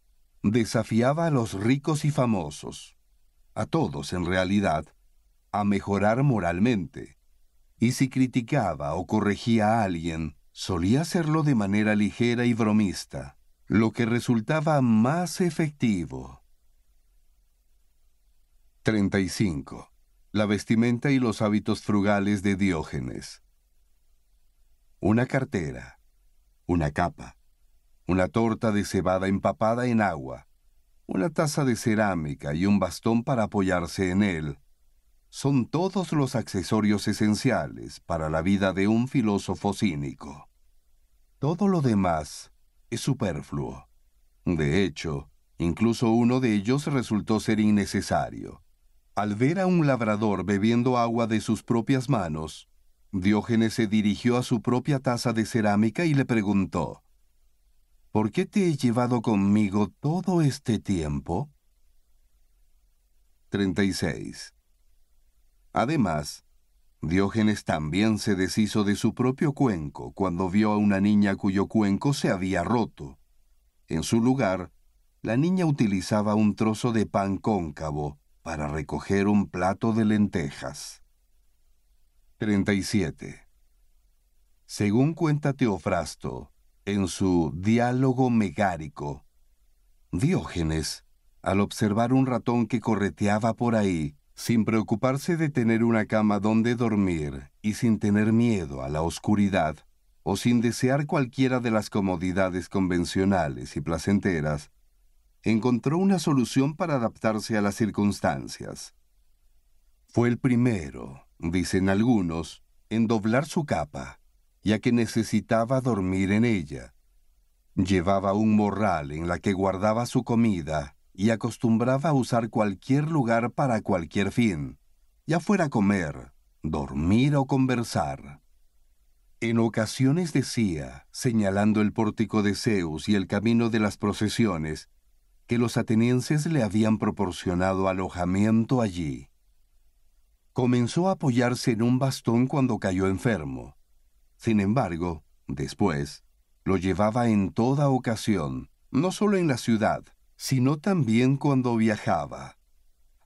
desafiaba a los ricos y famosos, a todos en realidad, a mejorar moralmente. Y si criticaba o corregía a alguien, solía hacerlo de manera ligera y bromista, lo que resultaba más efectivo. 35. La vestimenta y los hábitos frugales de Diógenes. Una cartera, una capa, una torta de cebada empapada en agua, una taza de cerámica y un bastón para apoyarse en él son todos los accesorios esenciales para la vida de un filósofo cínico. Todo lo demás es superfluo. De hecho, incluso uno de ellos resultó ser innecesario. Al ver a un labrador bebiendo agua de sus propias manos, Diógenes se dirigió a su propia taza de cerámica y le preguntó, ¿Por qué te he llevado conmigo todo este tiempo? 36. Además, Diógenes también se deshizo de su propio cuenco cuando vio a una niña cuyo cuenco se había roto. En su lugar, la niña utilizaba un trozo de pan cóncavo para recoger un plato de lentejas. 37. Según cuenta Teofrasto, en su Diálogo Megárico, Diógenes, al observar un ratón que correteaba por ahí, sin preocuparse de tener una cama donde dormir y sin tener miedo a la oscuridad, o sin desear cualquiera de las comodidades convencionales y placenteras, encontró una solución para adaptarse a las circunstancias. Fue el primero, dicen algunos, en doblar su capa, ya que necesitaba dormir en ella. Llevaba un morral en la que guardaba su comida y acostumbraba a usar cualquier lugar para cualquier fin, ya fuera comer, dormir o conversar. En ocasiones decía, señalando el pórtico de Zeus y el camino de las procesiones, que los atenienses le habían proporcionado alojamiento allí. Comenzó a apoyarse en un bastón cuando cayó enfermo. Sin embargo, después, lo llevaba en toda ocasión, no solo en la ciudad, sino también cuando viajaba.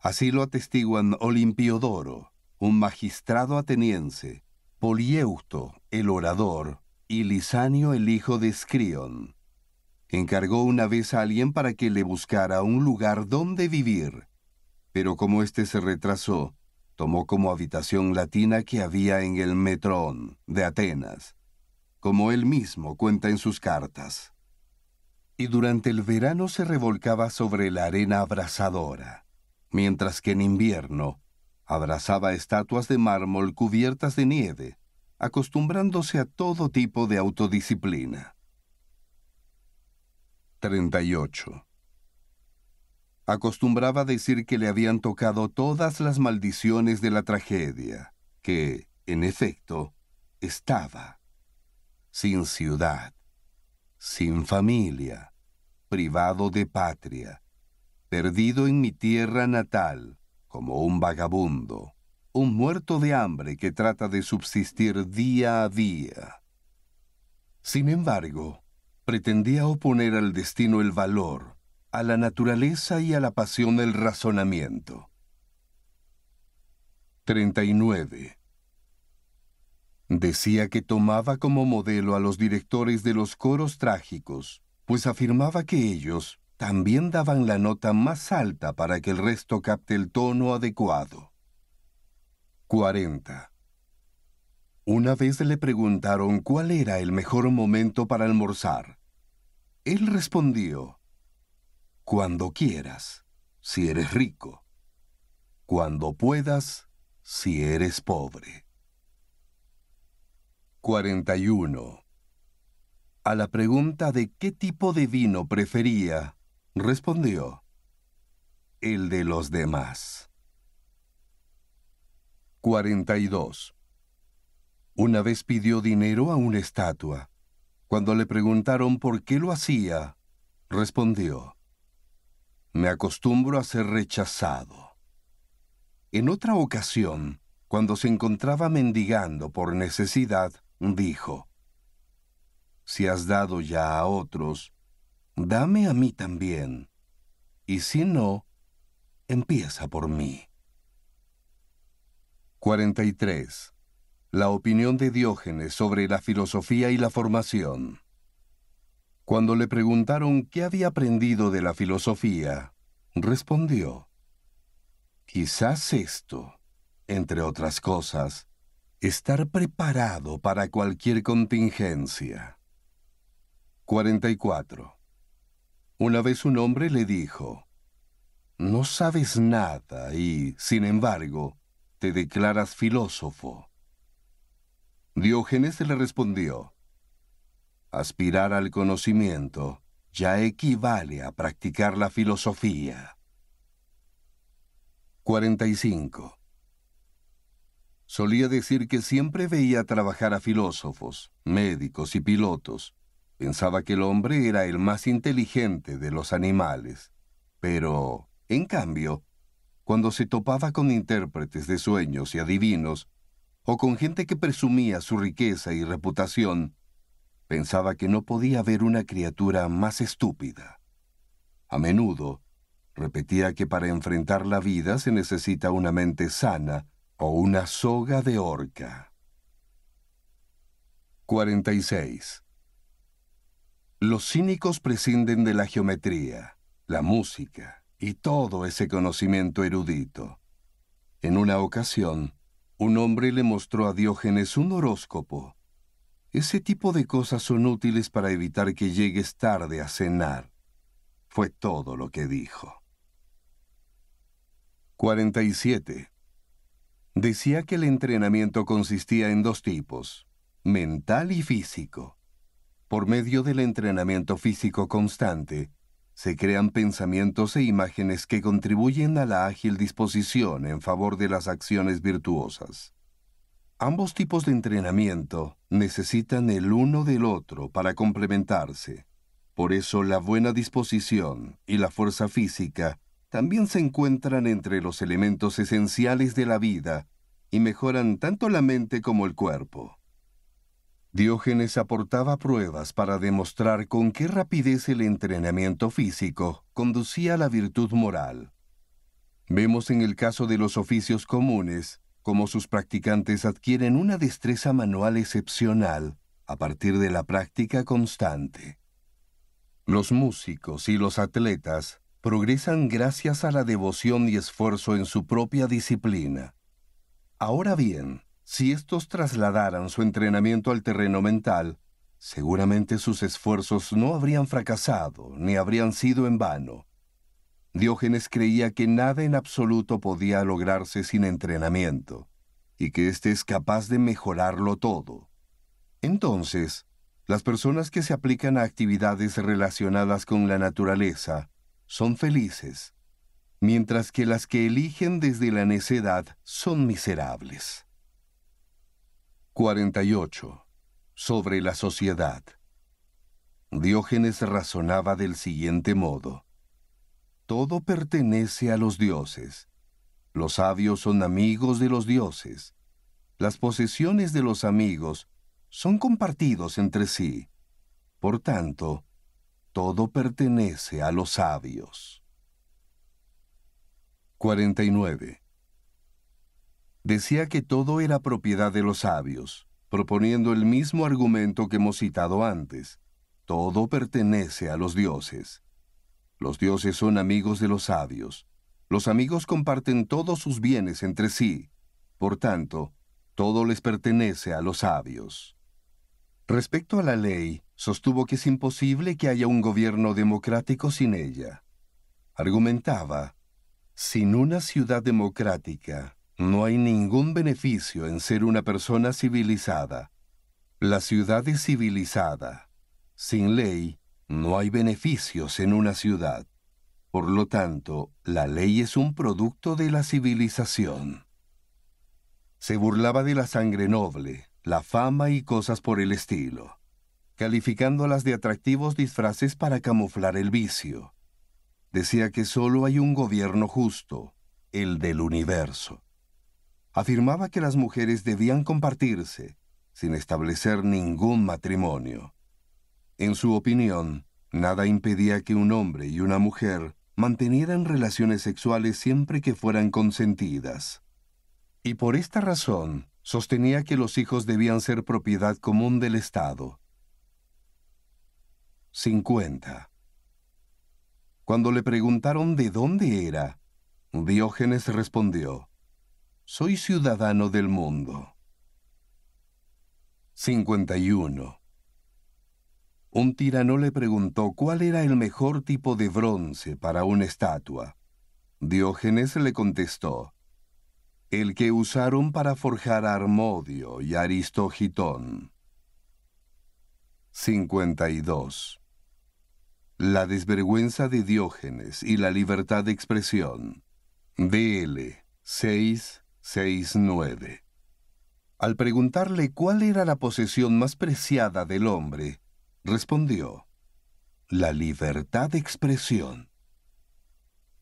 Así lo atestiguan Olimpiodoro, un magistrado ateniense, Polieusto, el orador, y Lisanio, el hijo de Escrión. Encargó una vez a alguien para que le buscara un lugar donde vivir, pero como éste se retrasó, tomó como habitación latina que había en el Metrón de Atenas, como él mismo cuenta en sus cartas y durante el verano se revolcaba sobre la arena abrasadora, mientras que en invierno abrazaba estatuas de mármol cubiertas de nieve, acostumbrándose a todo tipo de autodisciplina. 38. Acostumbraba decir que le habían tocado todas las maldiciones de la tragedia, que, en efecto, estaba sin ciudad sin familia, privado de patria, perdido en mi tierra natal, como un vagabundo, un muerto de hambre que trata de subsistir día a día. Sin embargo, pretendía oponer al destino el valor, a la naturaleza y a la pasión el razonamiento. 39. Decía que tomaba como modelo a los directores de los coros trágicos, pues afirmaba que ellos también daban la nota más alta para que el resto capte el tono adecuado. 40. Una vez le preguntaron cuál era el mejor momento para almorzar. Él respondió, cuando quieras, si eres rico, cuando puedas, si eres pobre. 41. A la pregunta de qué tipo de vino prefería, respondió, el de los demás. 42. Una vez pidió dinero a una estatua. Cuando le preguntaron por qué lo hacía, respondió, me acostumbro a ser rechazado. En otra ocasión, cuando se encontraba mendigando por necesidad, dijo, Si has dado ya a otros, dame a mí también, y si no, empieza por mí. 43. La opinión de Diógenes sobre la filosofía y la formación. Cuando le preguntaron qué había aprendido de la filosofía, respondió, Quizás esto, entre otras cosas, Estar preparado para cualquier contingencia. 44. Una vez un hombre le dijo, No sabes nada y, sin embargo, te declaras filósofo. Diógenes le respondió, Aspirar al conocimiento ya equivale a practicar la filosofía. 45. Solía decir que siempre veía trabajar a filósofos, médicos y pilotos. Pensaba que el hombre era el más inteligente de los animales. Pero, en cambio, cuando se topaba con intérpretes de sueños y adivinos, o con gente que presumía su riqueza y reputación, pensaba que no podía haber una criatura más estúpida. A menudo, repetía que para enfrentar la vida se necesita una mente sana, o una soga de horca. 46. Los cínicos prescinden de la geometría, la música y todo ese conocimiento erudito. En una ocasión, un hombre le mostró a Diógenes un horóscopo. Ese tipo de cosas son útiles para evitar que llegues tarde a cenar. Fue todo lo que dijo. 47 decía que el entrenamiento consistía en dos tipos, mental y físico. Por medio del entrenamiento físico constante, se crean pensamientos e imágenes que contribuyen a la ágil disposición en favor de las acciones virtuosas. Ambos tipos de entrenamiento necesitan el uno del otro para complementarse. Por eso la buena disposición y la fuerza física también se encuentran entre los elementos esenciales de la vida y mejoran tanto la mente como el cuerpo. Diógenes aportaba pruebas para demostrar con qué rapidez el entrenamiento físico conducía a la virtud moral. Vemos en el caso de los oficios comunes cómo sus practicantes adquieren una destreza manual excepcional a partir de la práctica constante. Los músicos y los atletas progresan gracias a la devoción y esfuerzo en su propia disciplina. Ahora bien, si estos trasladaran su entrenamiento al terreno mental, seguramente sus esfuerzos no habrían fracasado ni habrían sido en vano. Diógenes creía que nada en absoluto podía lograrse sin entrenamiento, y que éste es capaz de mejorarlo todo. Entonces, las personas que se aplican a actividades relacionadas con la naturaleza son felices, mientras que las que eligen desde la necedad son miserables. 48. Sobre la sociedad. Diógenes razonaba del siguiente modo. Todo pertenece a los dioses. Los sabios son amigos de los dioses. Las posesiones de los amigos son compartidos entre sí. Por tanto, todo pertenece a los sabios. 49. Decía que todo era propiedad de los sabios, proponiendo el mismo argumento que hemos citado antes. Todo pertenece a los dioses. Los dioses son amigos de los sabios. Los amigos comparten todos sus bienes entre sí. Por tanto, todo les pertenece a los sabios. Respecto a la ley, Sostuvo que es imposible que haya un gobierno democrático sin ella. Argumentaba, sin una ciudad democrática, no hay ningún beneficio en ser una persona civilizada. La ciudad es civilizada. Sin ley, no hay beneficios en una ciudad. Por lo tanto, la ley es un producto de la civilización. Se burlaba de la sangre noble, la fama y cosas por el estilo calificándolas de atractivos disfraces para camuflar el vicio. Decía que solo hay un gobierno justo, el del universo. Afirmaba que las mujeres debían compartirse, sin establecer ningún matrimonio. En su opinión, nada impedía que un hombre y una mujer mantenieran relaciones sexuales siempre que fueran consentidas. Y por esta razón, sostenía que los hijos debían ser propiedad común del Estado, 50. Cuando le preguntaron de dónde era, Diógenes respondió, Soy ciudadano del mundo. 51. Un tirano le preguntó cuál era el mejor tipo de bronce para una estatua. Diógenes le contestó, el que usaron para forjar a Armodio y Aristogitón. 52. La desvergüenza de Diógenes y la libertad de expresión. DL 669. Al preguntarle cuál era la posesión más preciada del hombre, respondió, la libertad de expresión.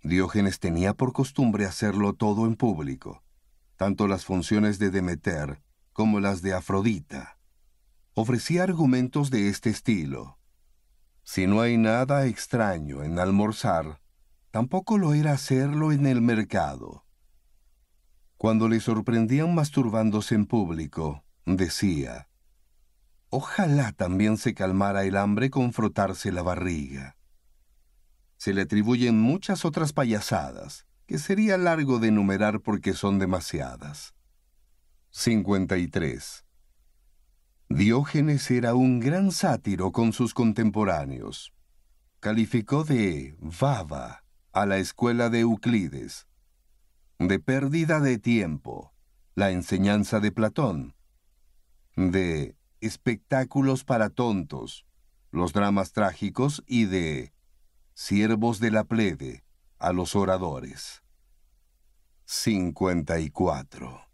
Diógenes tenía por costumbre hacerlo todo en público, tanto las funciones de Demeter como las de Afrodita. Ofrecía argumentos de este estilo. Si no hay nada extraño en almorzar, tampoco lo era hacerlo en el mercado. Cuando le sorprendían masturbándose en público, decía, Ojalá también se calmara el hambre con frotarse la barriga. Se le atribuyen muchas otras payasadas, que sería largo de enumerar porque son demasiadas. 53. Diógenes era un gran sátiro con sus contemporáneos. Calificó de baba a la escuela de Euclides, de pérdida de tiempo, la enseñanza de Platón, de espectáculos para tontos, los dramas trágicos y de siervos de la plebe a los oradores. 54.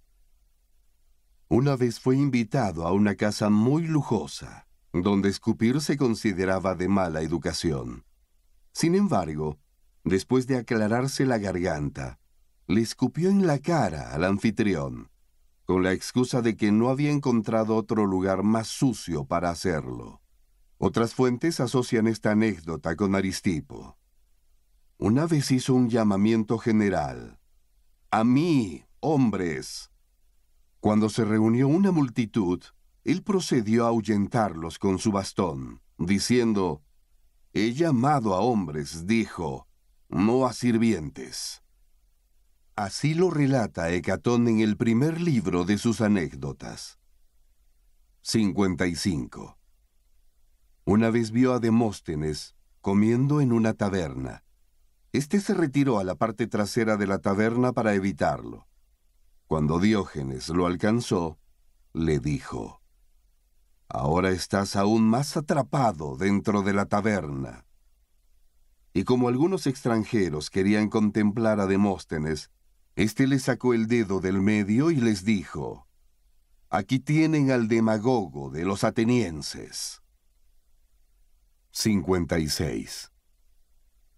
Una vez fue invitado a una casa muy lujosa, donde escupir se consideraba de mala educación. Sin embargo, después de aclararse la garganta, le escupió en la cara al anfitrión, con la excusa de que no había encontrado otro lugar más sucio para hacerlo. Otras fuentes asocian esta anécdota con Aristipo. Una vez hizo un llamamiento general. A mí, hombres, cuando se reunió una multitud, él procedió a ahuyentarlos con su bastón, diciendo, He llamado a hombres, dijo, no a sirvientes. Así lo relata Hecatón en el primer libro de sus anécdotas. 55. Una vez vio a Demóstenes comiendo en una taberna. Este se retiró a la parte trasera de la taberna para evitarlo. Cuando Diógenes lo alcanzó, le dijo, Ahora estás aún más atrapado dentro de la taberna. Y como algunos extranjeros querían contemplar a Demóstenes, éste le sacó el dedo del medio y les dijo, Aquí tienen al demagogo de los atenienses. 56.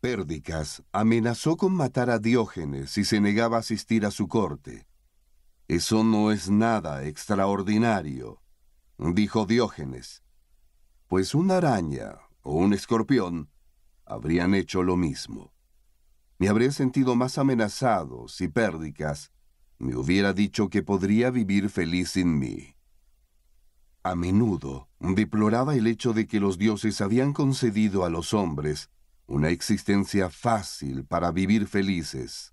Pérdicas amenazó con matar a Diógenes si se negaba a asistir a su corte. Eso no es nada extraordinario, dijo Diógenes, pues una araña o un escorpión habrían hecho lo mismo. Me habría sentido más amenazado si Pérdicas me hubiera dicho que podría vivir feliz sin mí. A menudo deploraba el hecho de que los dioses habían concedido a los hombres una existencia fácil para vivir felices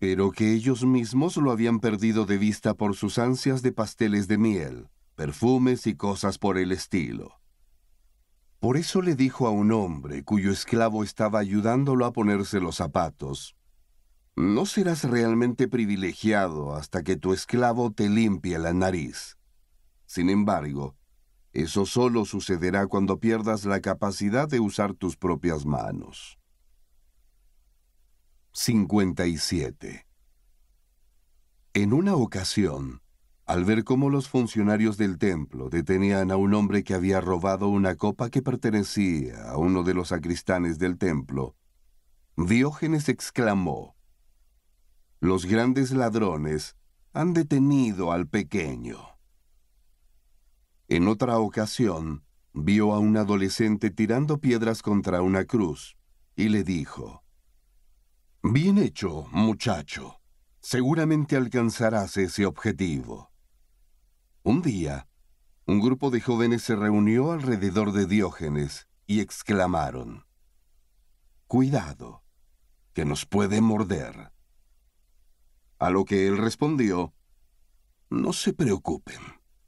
pero que ellos mismos lo habían perdido de vista por sus ansias de pasteles de miel, perfumes y cosas por el estilo. Por eso le dijo a un hombre cuyo esclavo estaba ayudándolo a ponerse los zapatos, No serás realmente privilegiado hasta que tu esclavo te limpie la nariz. Sin embargo, eso solo sucederá cuando pierdas la capacidad de usar tus propias manos. 57. En una ocasión, al ver cómo los funcionarios del templo detenían a un hombre que había robado una copa que pertenecía a uno de los sacristanes del templo, Diógenes exclamó, Los grandes ladrones han detenido al pequeño. En otra ocasión, vio a un adolescente tirando piedras contra una cruz y le dijo, Bien hecho, muchacho. Seguramente alcanzarás ese objetivo. Un día, un grupo de jóvenes se reunió alrededor de Diógenes y exclamaron, Cuidado, que nos puede morder. A lo que él respondió, No se preocupen,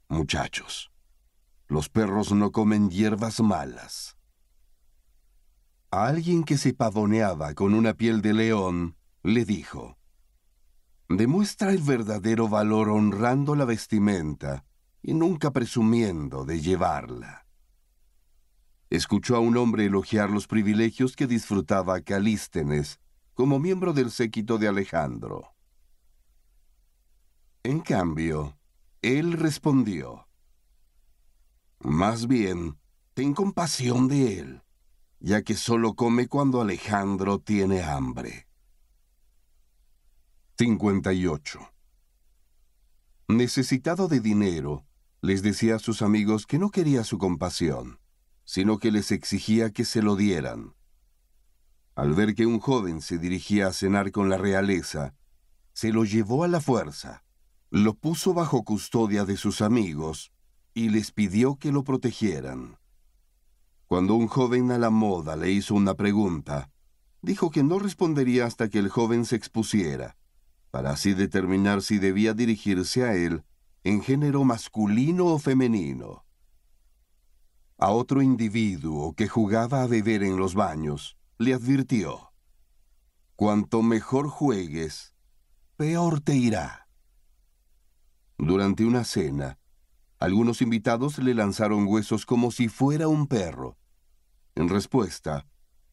muchachos. Los perros no comen hierbas malas. A alguien que se pavoneaba con una piel de león, le dijo, Demuestra el verdadero valor honrando la vestimenta y nunca presumiendo de llevarla. Escuchó a un hombre elogiar los privilegios que disfrutaba Calístenes como miembro del séquito de Alejandro. En cambio, él respondió, Más bien, ten compasión de él ya que solo come cuando Alejandro tiene hambre. 58. Necesitado de dinero, les decía a sus amigos que no quería su compasión, sino que les exigía que se lo dieran. Al ver que un joven se dirigía a cenar con la realeza, se lo llevó a la fuerza, lo puso bajo custodia de sus amigos y les pidió que lo protegieran. Cuando un joven a la moda le hizo una pregunta, dijo que no respondería hasta que el joven se expusiera, para así determinar si debía dirigirse a él en género masculino o femenino. A otro individuo que jugaba a beber en los baños, le advirtió, Cuanto mejor juegues, peor te irá. Durante una cena, algunos invitados le lanzaron huesos como si fuera un perro, en respuesta,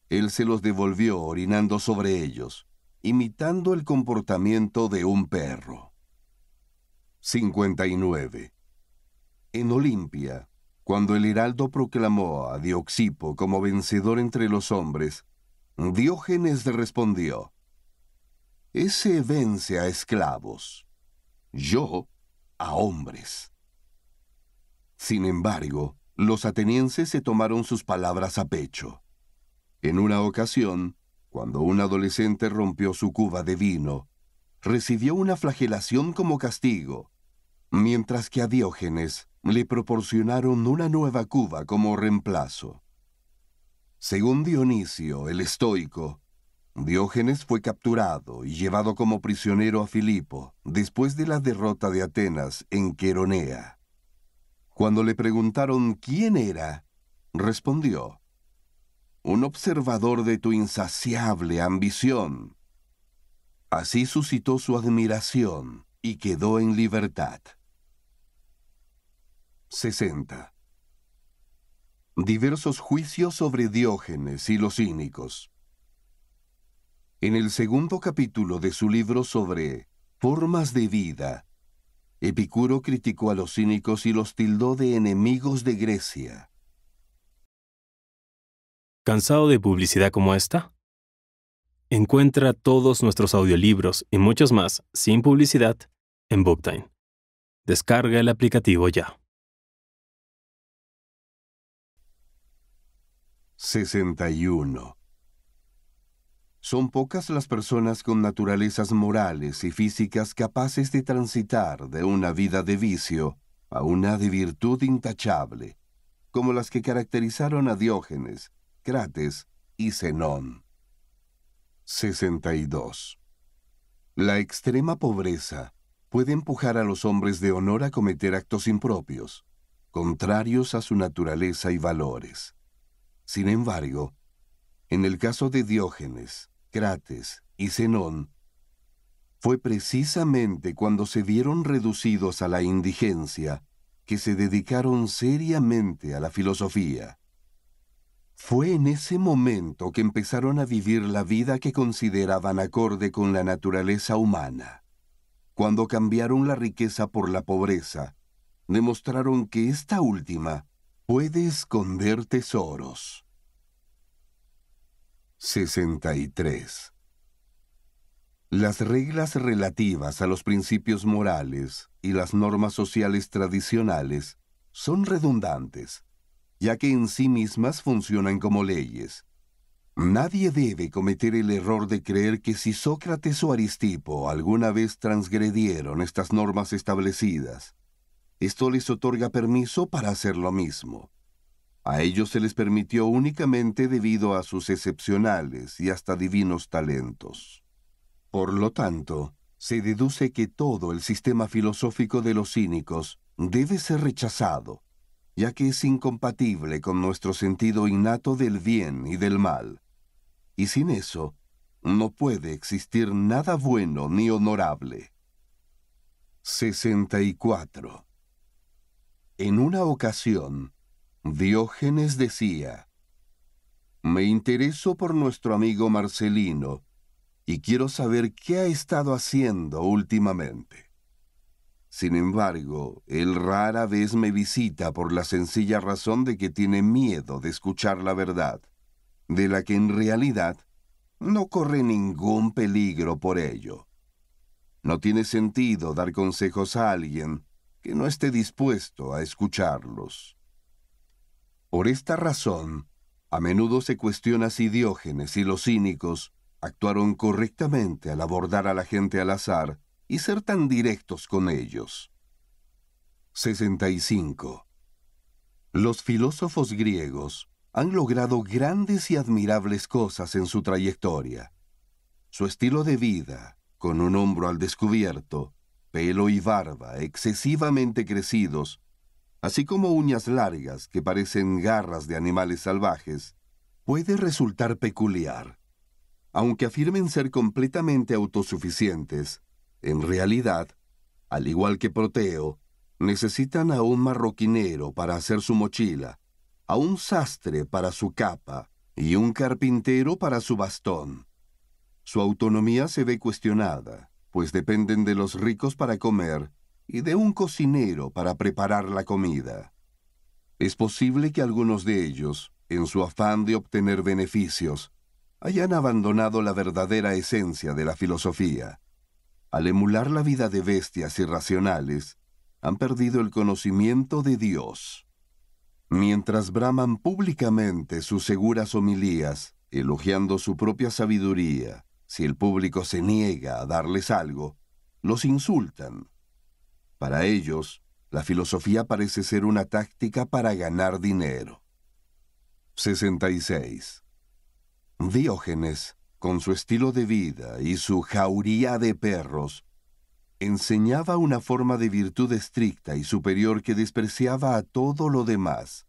él se los devolvió orinando sobre ellos, imitando el comportamiento de un perro. 59. En Olimpia, cuando el heraldo proclamó a Dioxipo como vencedor entre los hombres, Diógenes le respondió, Ese vence a esclavos, yo a hombres. Sin embargo, los atenienses se tomaron sus palabras a pecho. En una ocasión, cuando un adolescente rompió su cuba de vino, recibió una flagelación como castigo, mientras que a Diógenes le proporcionaron una nueva cuba como reemplazo. Según Dionisio, el estoico, Diógenes fue capturado y llevado como prisionero a Filipo después de la derrota de Atenas en Queronea. Cuando le preguntaron quién era, respondió, un observador de tu insaciable ambición. Así suscitó su admiración y quedó en libertad. 60. Diversos juicios sobre Diógenes y los cínicos. En el segundo capítulo de su libro sobre Formas de Vida, Epicuro criticó a los cínicos y los tildó de enemigos de Grecia. ¿Cansado de publicidad como esta? Encuentra todos nuestros audiolibros y muchos más sin publicidad en Booktime. Descarga el aplicativo ya. 61. Son pocas las personas con naturalezas morales y físicas capaces de transitar de una vida de vicio a una de virtud intachable, como las que caracterizaron a Diógenes, Crates y Zenón. 62. La extrema pobreza puede empujar a los hombres de honor a cometer actos impropios, contrarios a su naturaleza y valores. Sin embargo, en el caso de Diógenes, Crates y Zenón, fue precisamente cuando se vieron reducidos a la indigencia que se dedicaron seriamente a la filosofía. Fue en ese momento que empezaron a vivir la vida que consideraban acorde con la naturaleza humana. Cuando cambiaron la riqueza por la pobreza, demostraron que esta última puede esconder tesoros. 63. Las reglas relativas a los principios morales y las normas sociales tradicionales son redundantes, ya que en sí mismas funcionan como leyes. Nadie debe cometer el error de creer que si Sócrates o Aristipo alguna vez transgredieron estas normas establecidas, esto les otorga permiso para hacer lo mismo. A ellos se les permitió únicamente debido a sus excepcionales y hasta divinos talentos. Por lo tanto, se deduce que todo el sistema filosófico de los cínicos debe ser rechazado, ya que es incompatible con nuestro sentido innato del bien y del mal. Y sin eso, no puede existir nada bueno ni honorable. 64. En una ocasión, Diógenes decía, Me intereso por nuestro amigo Marcelino y quiero saber qué ha estado haciendo últimamente. Sin embargo, él rara vez me visita por la sencilla razón de que tiene miedo de escuchar la verdad, de la que en realidad no corre ningún peligro por ello. No tiene sentido dar consejos a alguien que no esté dispuesto a escucharlos. Por esta razón, a menudo se cuestiona si Diógenes y los cínicos actuaron correctamente al abordar a la gente al azar y ser tan directos con ellos. 65. Los filósofos griegos han logrado grandes y admirables cosas en su trayectoria. Su estilo de vida, con un hombro al descubierto, pelo y barba excesivamente crecidos, así como uñas largas que parecen garras de animales salvajes, puede resultar peculiar. Aunque afirmen ser completamente autosuficientes, en realidad, al igual que Proteo, necesitan a un marroquinero para hacer su mochila, a un sastre para su capa y un carpintero para su bastón. Su autonomía se ve cuestionada, pues dependen de los ricos para comer y de un cocinero para preparar la comida. Es posible que algunos de ellos, en su afán de obtener beneficios, hayan abandonado la verdadera esencia de la filosofía. Al emular la vida de bestias irracionales, han perdido el conocimiento de Dios. Mientras braman públicamente sus seguras homilías, elogiando su propia sabiduría, si el público se niega a darles algo, los insultan, para ellos, la filosofía parece ser una táctica para ganar dinero. 66. Diógenes, con su estilo de vida y su jauría de perros, enseñaba una forma de virtud estricta y superior que despreciaba a todo lo demás.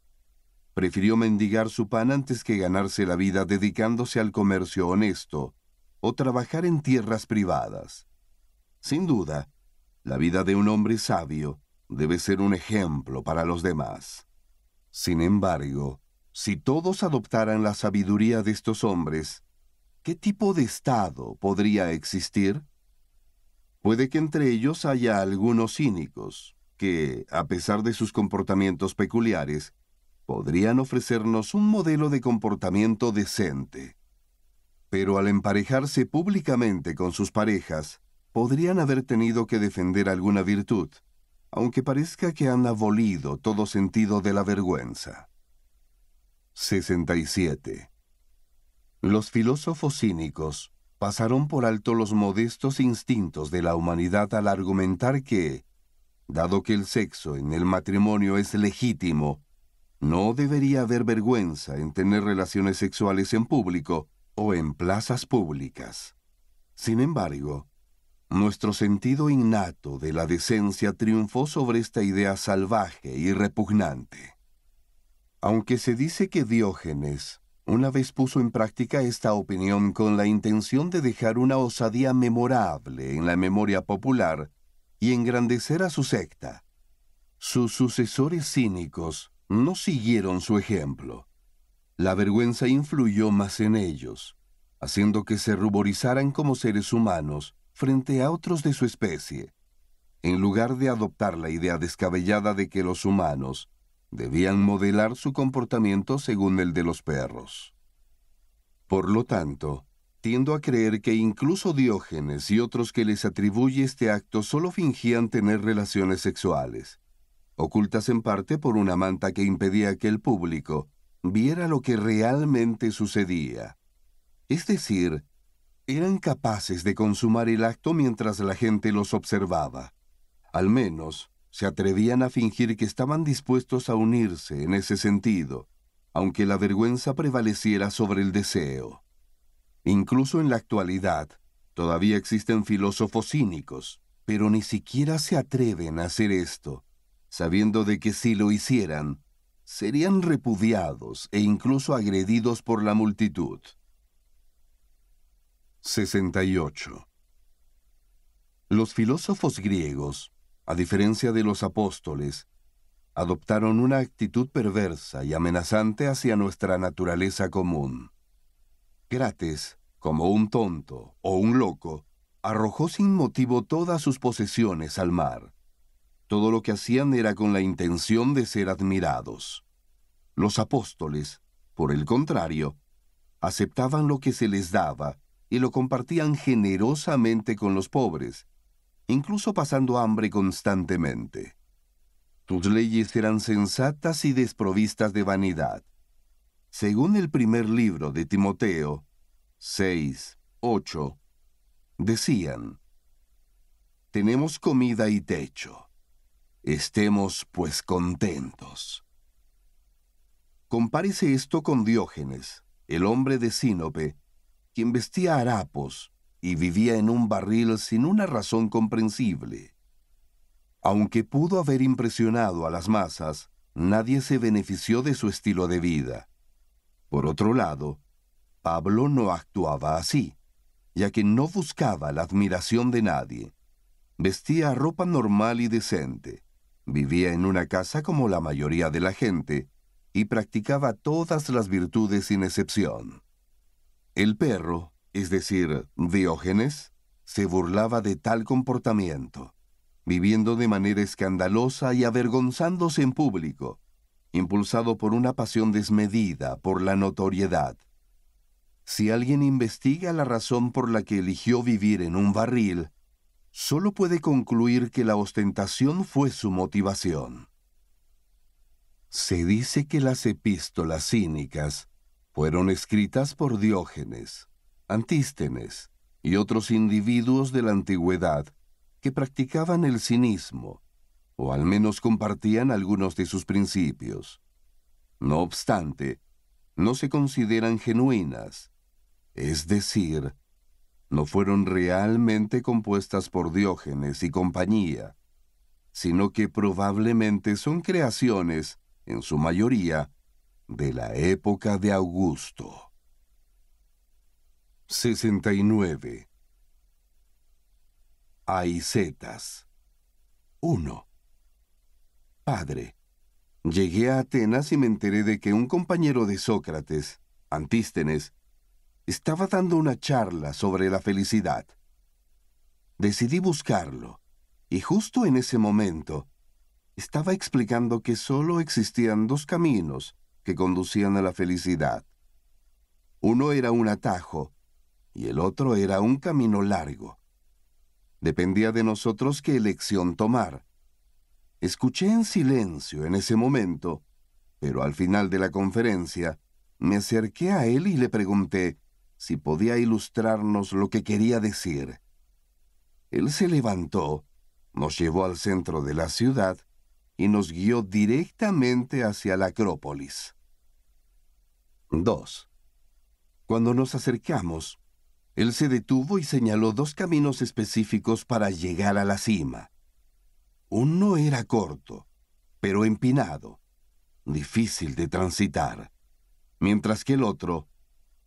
Prefirió mendigar su pan antes que ganarse la vida dedicándose al comercio honesto o trabajar en tierras privadas. Sin duda, la vida de un hombre sabio debe ser un ejemplo para los demás. Sin embargo, si todos adoptaran la sabiduría de estos hombres, ¿qué tipo de Estado podría existir? Puede que entre ellos haya algunos cínicos, que, a pesar de sus comportamientos peculiares, podrían ofrecernos un modelo de comportamiento decente. Pero al emparejarse públicamente con sus parejas, podrían haber tenido que defender alguna virtud, aunque parezca que han abolido todo sentido de la vergüenza. 67. Los filósofos cínicos pasaron por alto los modestos instintos de la humanidad al argumentar que, dado que el sexo en el matrimonio es legítimo, no debería haber vergüenza en tener relaciones sexuales en público o en plazas públicas. Sin embargo, nuestro sentido innato de la decencia triunfó sobre esta idea salvaje y repugnante. Aunque se dice que Diógenes una vez puso en práctica esta opinión con la intención de dejar una osadía memorable en la memoria popular y engrandecer a su secta, sus sucesores cínicos no siguieron su ejemplo. La vergüenza influyó más en ellos, haciendo que se ruborizaran como seres humanos frente a otros de su especie, en lugar de adoptar la idea descabellada de que los humanos debían modelar su comportamiento según el de los perros. Por lo tanto, tiendo a creer que incluso Diógenes y otros que les atribuye este acto solo fingían tener relaciones sexuales, ocultas en parte por una manta que impedía que el público viera lo que realmente sucedía. Es decir, eran capaces de consumar el acto mientras la gente los observaba. Al menos, se atrevían a fingir que estaban dispuestos a unirse en ese sentido, aunque la vergüenza prevaleciera sobre el deseo. Incluso en la actualidad, todavía existen filósofos cínicos, pero ni siquiera se atreven a hacer esto, sabiendo de que si lo hicieran, serían repudiados e incluso agredidos por la multitud. 68. Los filósofos griegos, a diferencia de los apóstoles, adoptaron una actitud perversa y amenazante hacia nuestra naturaleza común. Crates, como un tonto o un loco, arrojó sin motivo todas sus posesiones al mar. Todo lo que hacían era con la intención de ser admirados. Los apóstoles, por el contrario, aceptaban lo que se les daba y lo compartían generosamente con los pobres, incluso pasando hambre constantemente. Tus leyes eran sensatas y desprovistas de vanidad. Según el primer libro de Timoteo 6, 8, decían, Tenemos comida y techo. Estemos pues contentos. Compárese esto con Diógenes, el hombre de Sinope, quien vestía harapos y vivía en un barril sin una razón comprensible. Aunque pudo haber impresionado a las masas, nadie se benefició de su estilo de vida. Por otro lado, Pablo no actuaba así, ya que no buscaba la admiración de nadie. Vestía ropa normal y decente, vivía en una casa como la mayoría de la gente y practicaba todas las virtudes sin excepción. El perro, es decir, Diógenes, se burlaba de tal comportamiento, viviendo de manera escandalosa y avergonzándose en público, impulsado por una pasión desmedida por la notoriedad. Si alguien investiga la razón por la que eligió vivir en un barril, solo puede concluir que la ostentación fue su motivación. Se dice que las epístolas cínicas fueron escritas por Diógenes, Antístenes y otros individuos de la antigüedad que practicaban el cinismo, o al menos compartían algunos de sus principios. No obstante, no se consideran genuinas, es decir, no fueron realmente compuestas por Diógenes y compañía, sino que probablemente son creaciones, en su mayoría, de la época de Augusto. 69. Aicetas. 1. Padre, llegué a Atenas y me enteré de que un compañero de Sócrates, Antístenes, estaba dando una charla sobre la felicidad. Decidí buscarlo, y justo en ese momento, estaba explicando que solo existían dos caminos, que conducían a la felicidad. Uno era un atajo y el otro era un camino largo. Dependía de nosotros qué elección tomar. Escuché en silencio en ese momento, pero al final de la conferencia me acerqué a él y le pregunté si podía ilustrarnos lo que quería decir. Él se levantó, nos llevó al centro de la ciudad y nos guió directamente hacia la Acrópolis. 2. Cuando nos acercamos, él se detuvo y señaló dos caminos específicos para llegar a la cima. Uno era corto, pero empinado, difícil de transitar, mientras que el otro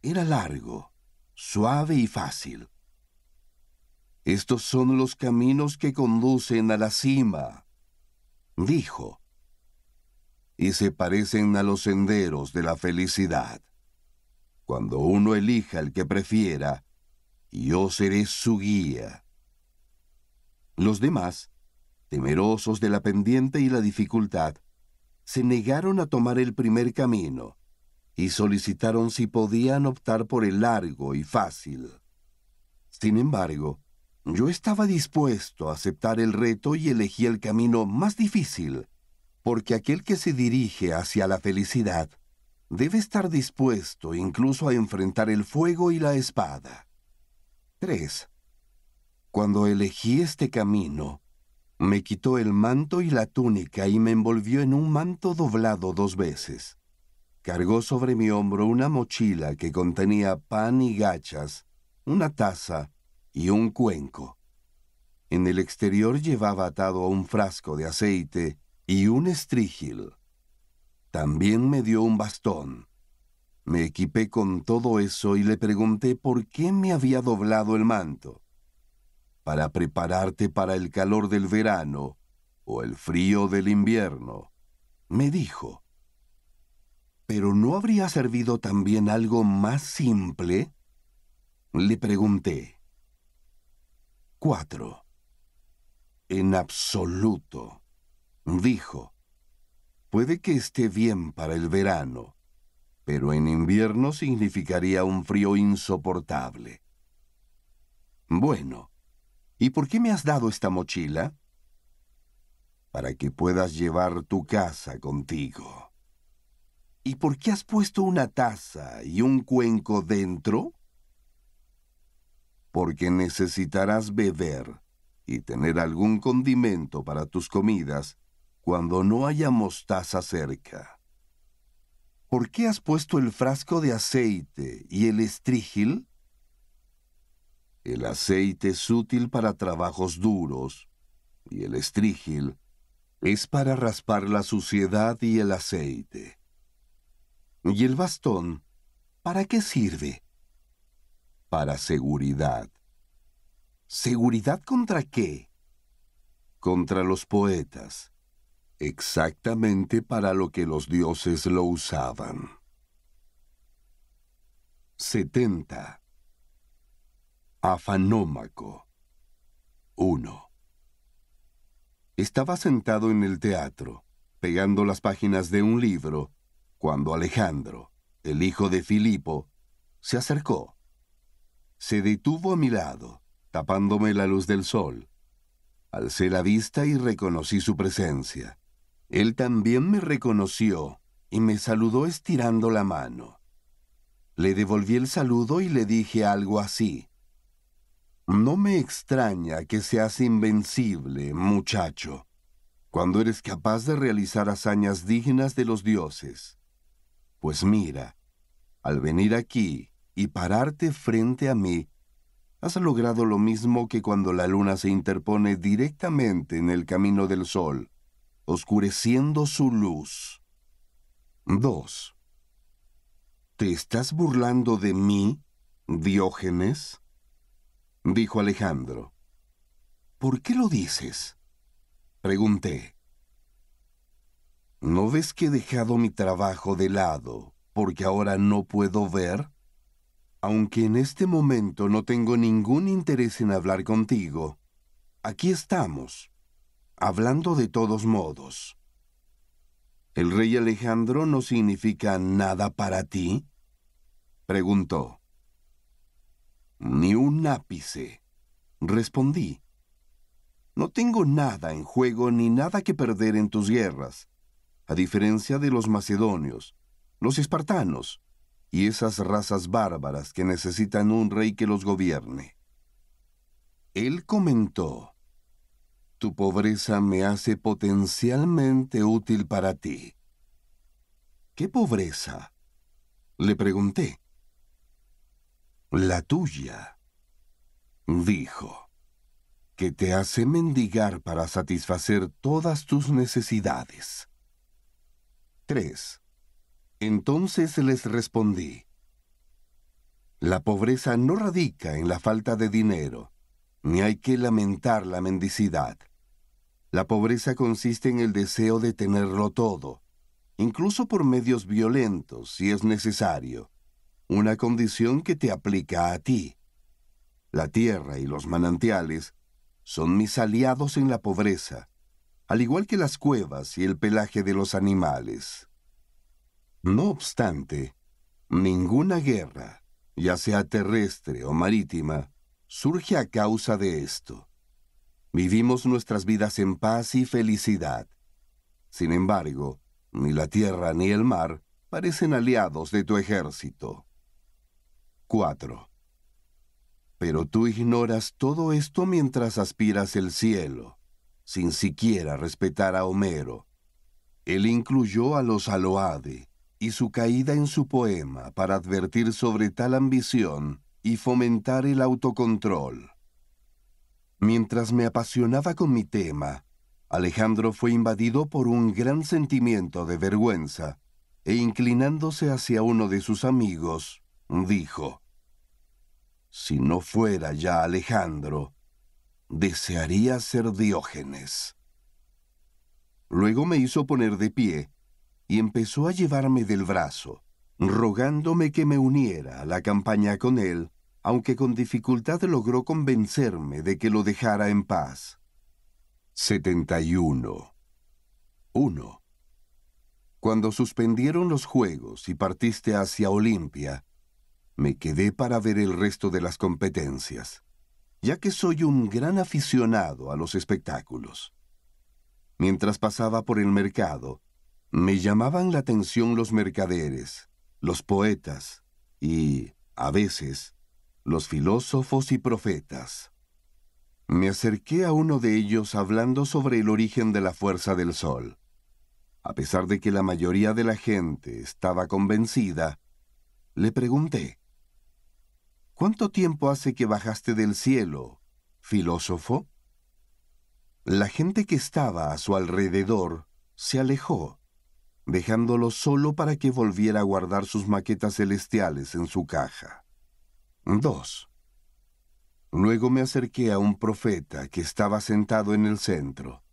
era largo, suave y fácil. Estos son los caminos que conducen a la cima, dijo, y se parecen a los senderos de la felicidad. Cuando uno elija el que prefiera, yo seré su guía. Los demás, temerosos de la pendiente y la dificultad, se negaron a tomar el primer camino y solicitaron si podían optar por el largo y fácil. Sin embargo, yo estaba dispuesto a aceptar el reto y elegí el camino más difícil, porque aquel que se dirige hacia la felicidad debe estar dispuesto incluso a enfrentar el fuego y la espada. 3. Cuando elegí este camino, me quitó el manto y la túnica y me envolvió en un manto doblado dos veces. Cargó sobre mi hombro una mochila que contenía pan y gachas, una taza, y un cuenco. En el exterior llevaba atado a un frasco de aceite y un estrígil. También me dio un bastón. Me equipé con todo eso y le pregunté por qué me había doblado el manto. Para prepararte para el calor del verano o el frío del invierno, me dijo. ¿Pero no habría servido también algo más simple? Le pregunté. 4 En absoluto. Dijo, puede que esté bien para el verano, pero en invierno significaría un frío insoportable. Bueno, ¿y por qué me has dado esta mochila? Para que puedas llevar tu casa contigo. ¿Y por qué has puesto una taza y un cuenco dentro? porque necesitarás beber y tener algún condimento para tus comidas cuando no haya mostaza cerca. ¿Por qué has puesto el frasco de aceite y el estrígil? El aceite es útil para trabajos duros y el estrígil es para raspar la suciedad y el aceite. ¿Y el bastón? ¿Para qué sirve? para seguridad. ¿Seguridad contra qué? Contra los poetas. Exactamente para lo que los dioses lo usaban. 70. Afanómaco 1. Estaba sentado en el teatro, pegando las páginas de un libro, cuando Alejandro, el hijo de Filipo, se acercó se detuvo a mi lado, tapándome la luz del sol. Alcé la vista y reconocí su presencia. Él también me reconoció y me saludó estirando la mano. Le devolví el saludo y le dije algo así. No me extraña que seas invencible, muchacho, cuando eres capaz de realizar hazañas dignas de los dioses. Pues mira, al venir aquí, y pararte frente a mí, has logrado lo mismo que cuando la luna se interpone directamente en el camino del sol, oscureciendo su luz. 2. ¿Te estás burlando de mí, Diógenes? dijo Alejandro. ¿Por qué lo dices? pregunté. ¿No ves que he dejado mi trabajo de lado porque ahora no puedo ver? Aunque en este momento no tengo ningún interés en hablar contigo, aquí estamos, hablando de todos modos. ¿El rey Alejandro no significa nada para ti? preguntó. Ni un ápice, respondí. No tengo nada en juego ni nada que perder en tus guerras, a diferencia de los macedonios, los espartanos, y esas razas bárbaras que necesitan un rey que los gobierne. Él comentó, Tu pobreza me hace potencialmente útil para ti. ¿Qué pobreza? Le pregunté. La tuya, dijo, que te hace mendigar para satisfacer todas tus necesidades. 3. Entonces les respondí, La pobreza no radica en la falta de dinero, ni hay que lamentar la mendicidad. La pobreza consiste en el deseo de tenerlo todo, incluso por medios violentos si es necesario, una condición que te aplica a ti. La tierra y los manantiales son mis aliados en la pobreza, al igual que las cuevas y el pelaje de los animales. No obstante, ninguna guerra, ya sea terrestre o marítima, surge a causa de esto. Vivimos nuestras vidas en paz y felicidad. Sin embargo, ni la tierra ni el mar parecen aliados de tu ejército. 4. Pero tú ignoras todo esto mientras aspiras el cielo, sin siquiera respetar a Homero. Él incluyó a los Aloade, y su caída en su poema para advertir sobre tal ambición y fomentar el autocontrol. Mientras me apasionaba con mi tema, Alejandro fue invadido por un gran sentimiento de vergüenza e inclinándose hacia uno de sus amigos, dijo, Si no fuera ya Alejandro, desearía ser Diógenes. Luego me hizo poner de pie y empezó a llevarme del brazo, rogándome que me uniera a la campaña con él, aunque con dificultad logró convencerme de que lo dejara en paz. 71. 1. Cuando suspendieron los juegos y partiste hacia Olimpia, me quedé para ver el resto de las competencias, ya que soy un gran aficionado a los espectáculos. Mientras pasaba por el mercado, me llamaban la atención los mercaderes, los poetas y, a veces, los filósofos y profetas. Me acerqué a uno de ellos hablando sobre el origen de la fuerza del Sol. A pesar de que la mayoría de la gente estaba convencida, le pregunté, ¿Cuánto tiempo hace que bajaste del cielo, filósofo? La gente que estaba a su alrededor se alejó dejándolo solo para que volviera a guardar sus maquetas celestiales en su caja. 2. Luego me acerqué a un profeta que estaba sentado en el centro,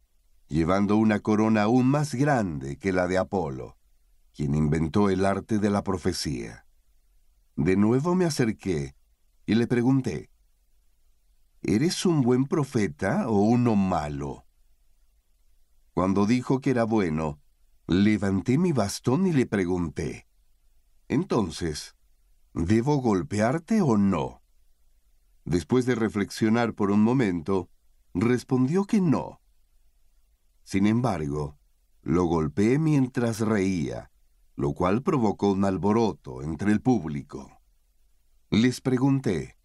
llevando una corona aún más grande que la de Apolo, quien inventó el arte de la profecía. De nuevo me acerqué y le pregunté, ¿Eres un buen profeta o uno malo? Cuando dijo que era bueno, Levanté mi bastón y le pregunté, entonces, ¿debo golpearte o no? Después de reflexionar por un momento, respondió que no. Sin embargo, lo golpeé mientras reía, lo cual provocó un alboroto entre el público. Les pregunté,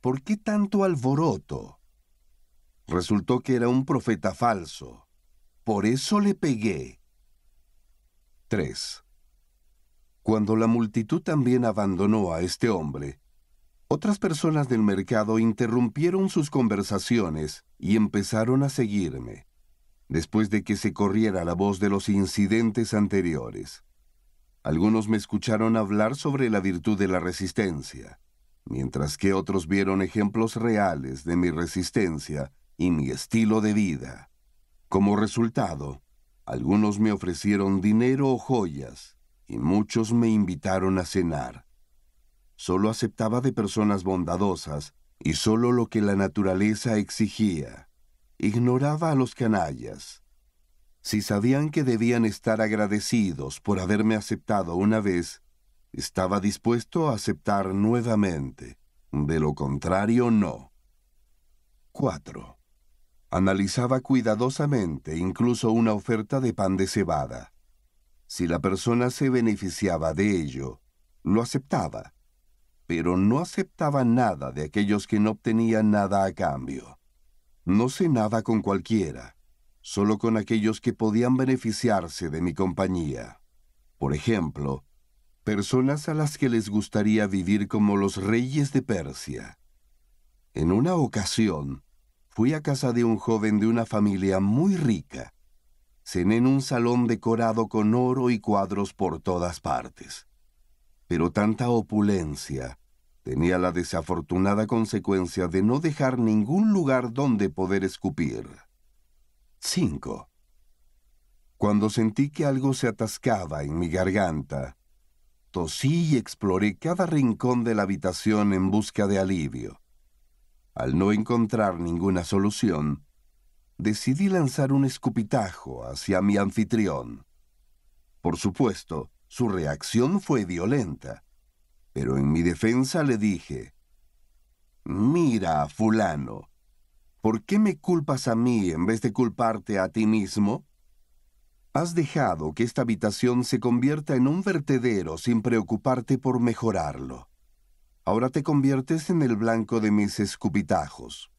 ¿por qué tanto alboroto? Resultó que era un profeta falso. Por eso le pegué. 3. Cuando la multitud también abandonó a este hombre, otras personas del mercado interrumpieron sus conversaciones y empezaron a seguirme, después de que se corriera la voz de los incidentes anteriores. Algunos me escucharon hablar sobre la virtud de la resistencia, mientras que otros vieron ejemplos reales de mi resistencia y mi estilo de vida. Como resultado, algunos me ofrecieron dinero o joyas, y muchos me invitaron a cenar. Solo aceptaba de personas bondadosas y solo lo que la naturaleza exigía. Ignoraba a los canallas. Si sabían que debían estar agradecidos por haberme aceptado una vez, estaba dispuesto a aceptar nuevamente. De lo contrario, no. 4. Analizaba cuidadosamente incluso una oferta de pan de cebada. Si la persona se beneficiaba de ello, lo aceptaba, pero no aceptaba nada de aquellos que no obtenían nada a cambio. No cenaba con cualquiera, solo con aquellos que podían beneficiarse de mi compañía. Por ejemplo, personas a las que les gustaría vivir como los reyes de Persia. En una ocasión, fui a casa de un joven de una familia muy rica. Cené en un salón decorado con oro y cuadros por todas partes. Pero tanta opulencia tenía la desafortunada consecuencia de no dejar ningún lugar donde poder escupir. 5. Cuando sentí que algo se atascaba en mi garganta, tosí y exploré cada rincón de la habitación en busca de alivio. Al no encontrar ninguna solución, decidí lanzar un escupitajo hacia mi anfitrión. Por supuesto, su reacción fue violenta, pero en mi defensa le dije, Mira, fulano, ¿por qué me culpas a mí en vez de culparte a ti mismo? Has dejado que esta habitación se convierta en un vertedero sin preocuparte por mejorarlo ahora te conviertes en el blanco de mis escupitajos.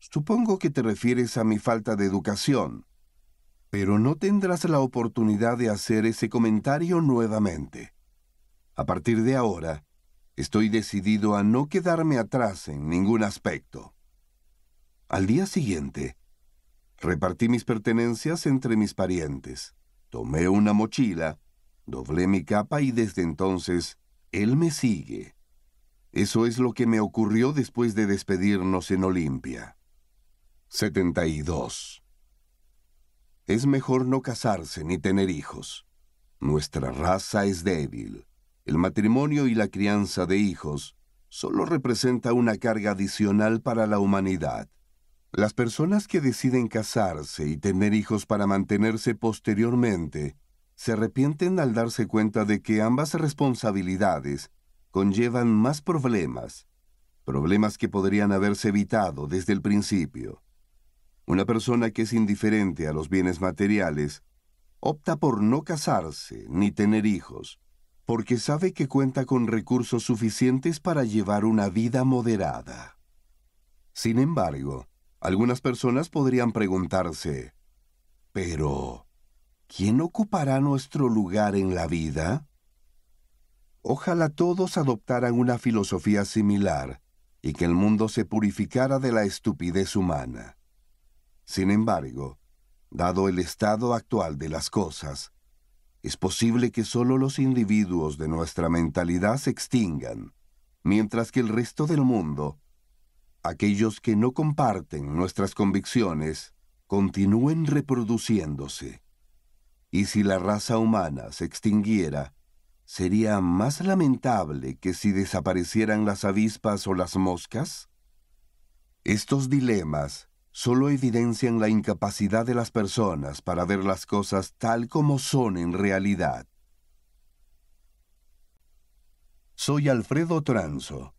Supongo que te refieres a mi falta de educación, pero no tendrás la oportunidad de hacer ese comentario nuevamente. A partir de ahora, estoy decidido a no quedarme atrás en ningún aspecto. Al día siguiente, repartí mis pertenencias entre mis parientes, tomé una mochila, doblé mi capa y desde entonces él me sigue. Eso es lo que me ocurrió después de despedirnos en Olimpia. 72. Es mejor no casarse ni tener hijos. Nuestra raza es débil. El matrimonio y la crianza de hijos solo representa una carga adicional para la humanidad. Las personas que deciden casarse y tener hijos para mantenerse posteriormente se arrepienten al darse cuenta de que ambas responsabilidades conllevan más problemas, problemas que podrían haberse evitado desde el principio. Una persona que es indiferente a los bienes materiales opta por no casarse ni tener hijos, porque sabe que cuenta con recursos suficientes para llevar una vida moderada. Sin embargo, algunas personas podrían preguntarse, pero, ¿quién ocupará nuestro lugar en la vida? Ojalá todos adoptaran una filosofía similar y que el mundo se purificara de la estupidez humana. Sin embargo, dado el estado actual de las cosas, es posible que solo los individuos de nuestra mentalidad se extingan, mientras que el resto del mundo, aquellos que no comparten nuestras convicciones, continúen reproduciéndose. Y si la raza humana se extinguiera, sería más lamentable que si desaparecieran las avispas o las moscas? Estos dilemas solo evidencian la incapacidad de las personas para ver las cosas tal como son en realidad. Soy Alfredo Tranzo.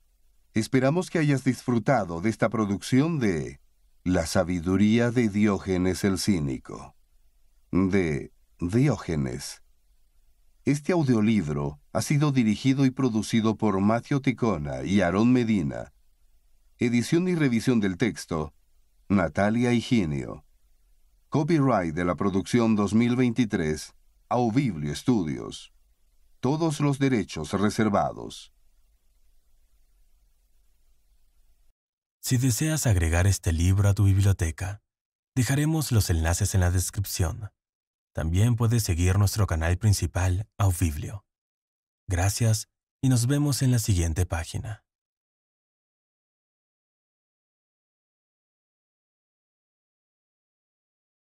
Esperamos que hayas disfrutado de esta producción de La sabiduría de Diógenes el Cínico, de Diógenes este audiolibro ha sido dirigido y producido por Matthew Ticona y Aarón Medina. Edición y revisión del texto, Natalia Higinio. Copyright de la producción 2023, Audiblio Studios. Todos los derechos reservados. Si deseas agregar este libro a tu biblioteca, dejaremos los enlaces en la descripción. También puedes seguir nuestro canal principal, Biblio. Gracias y nos vemos en la siguiente página.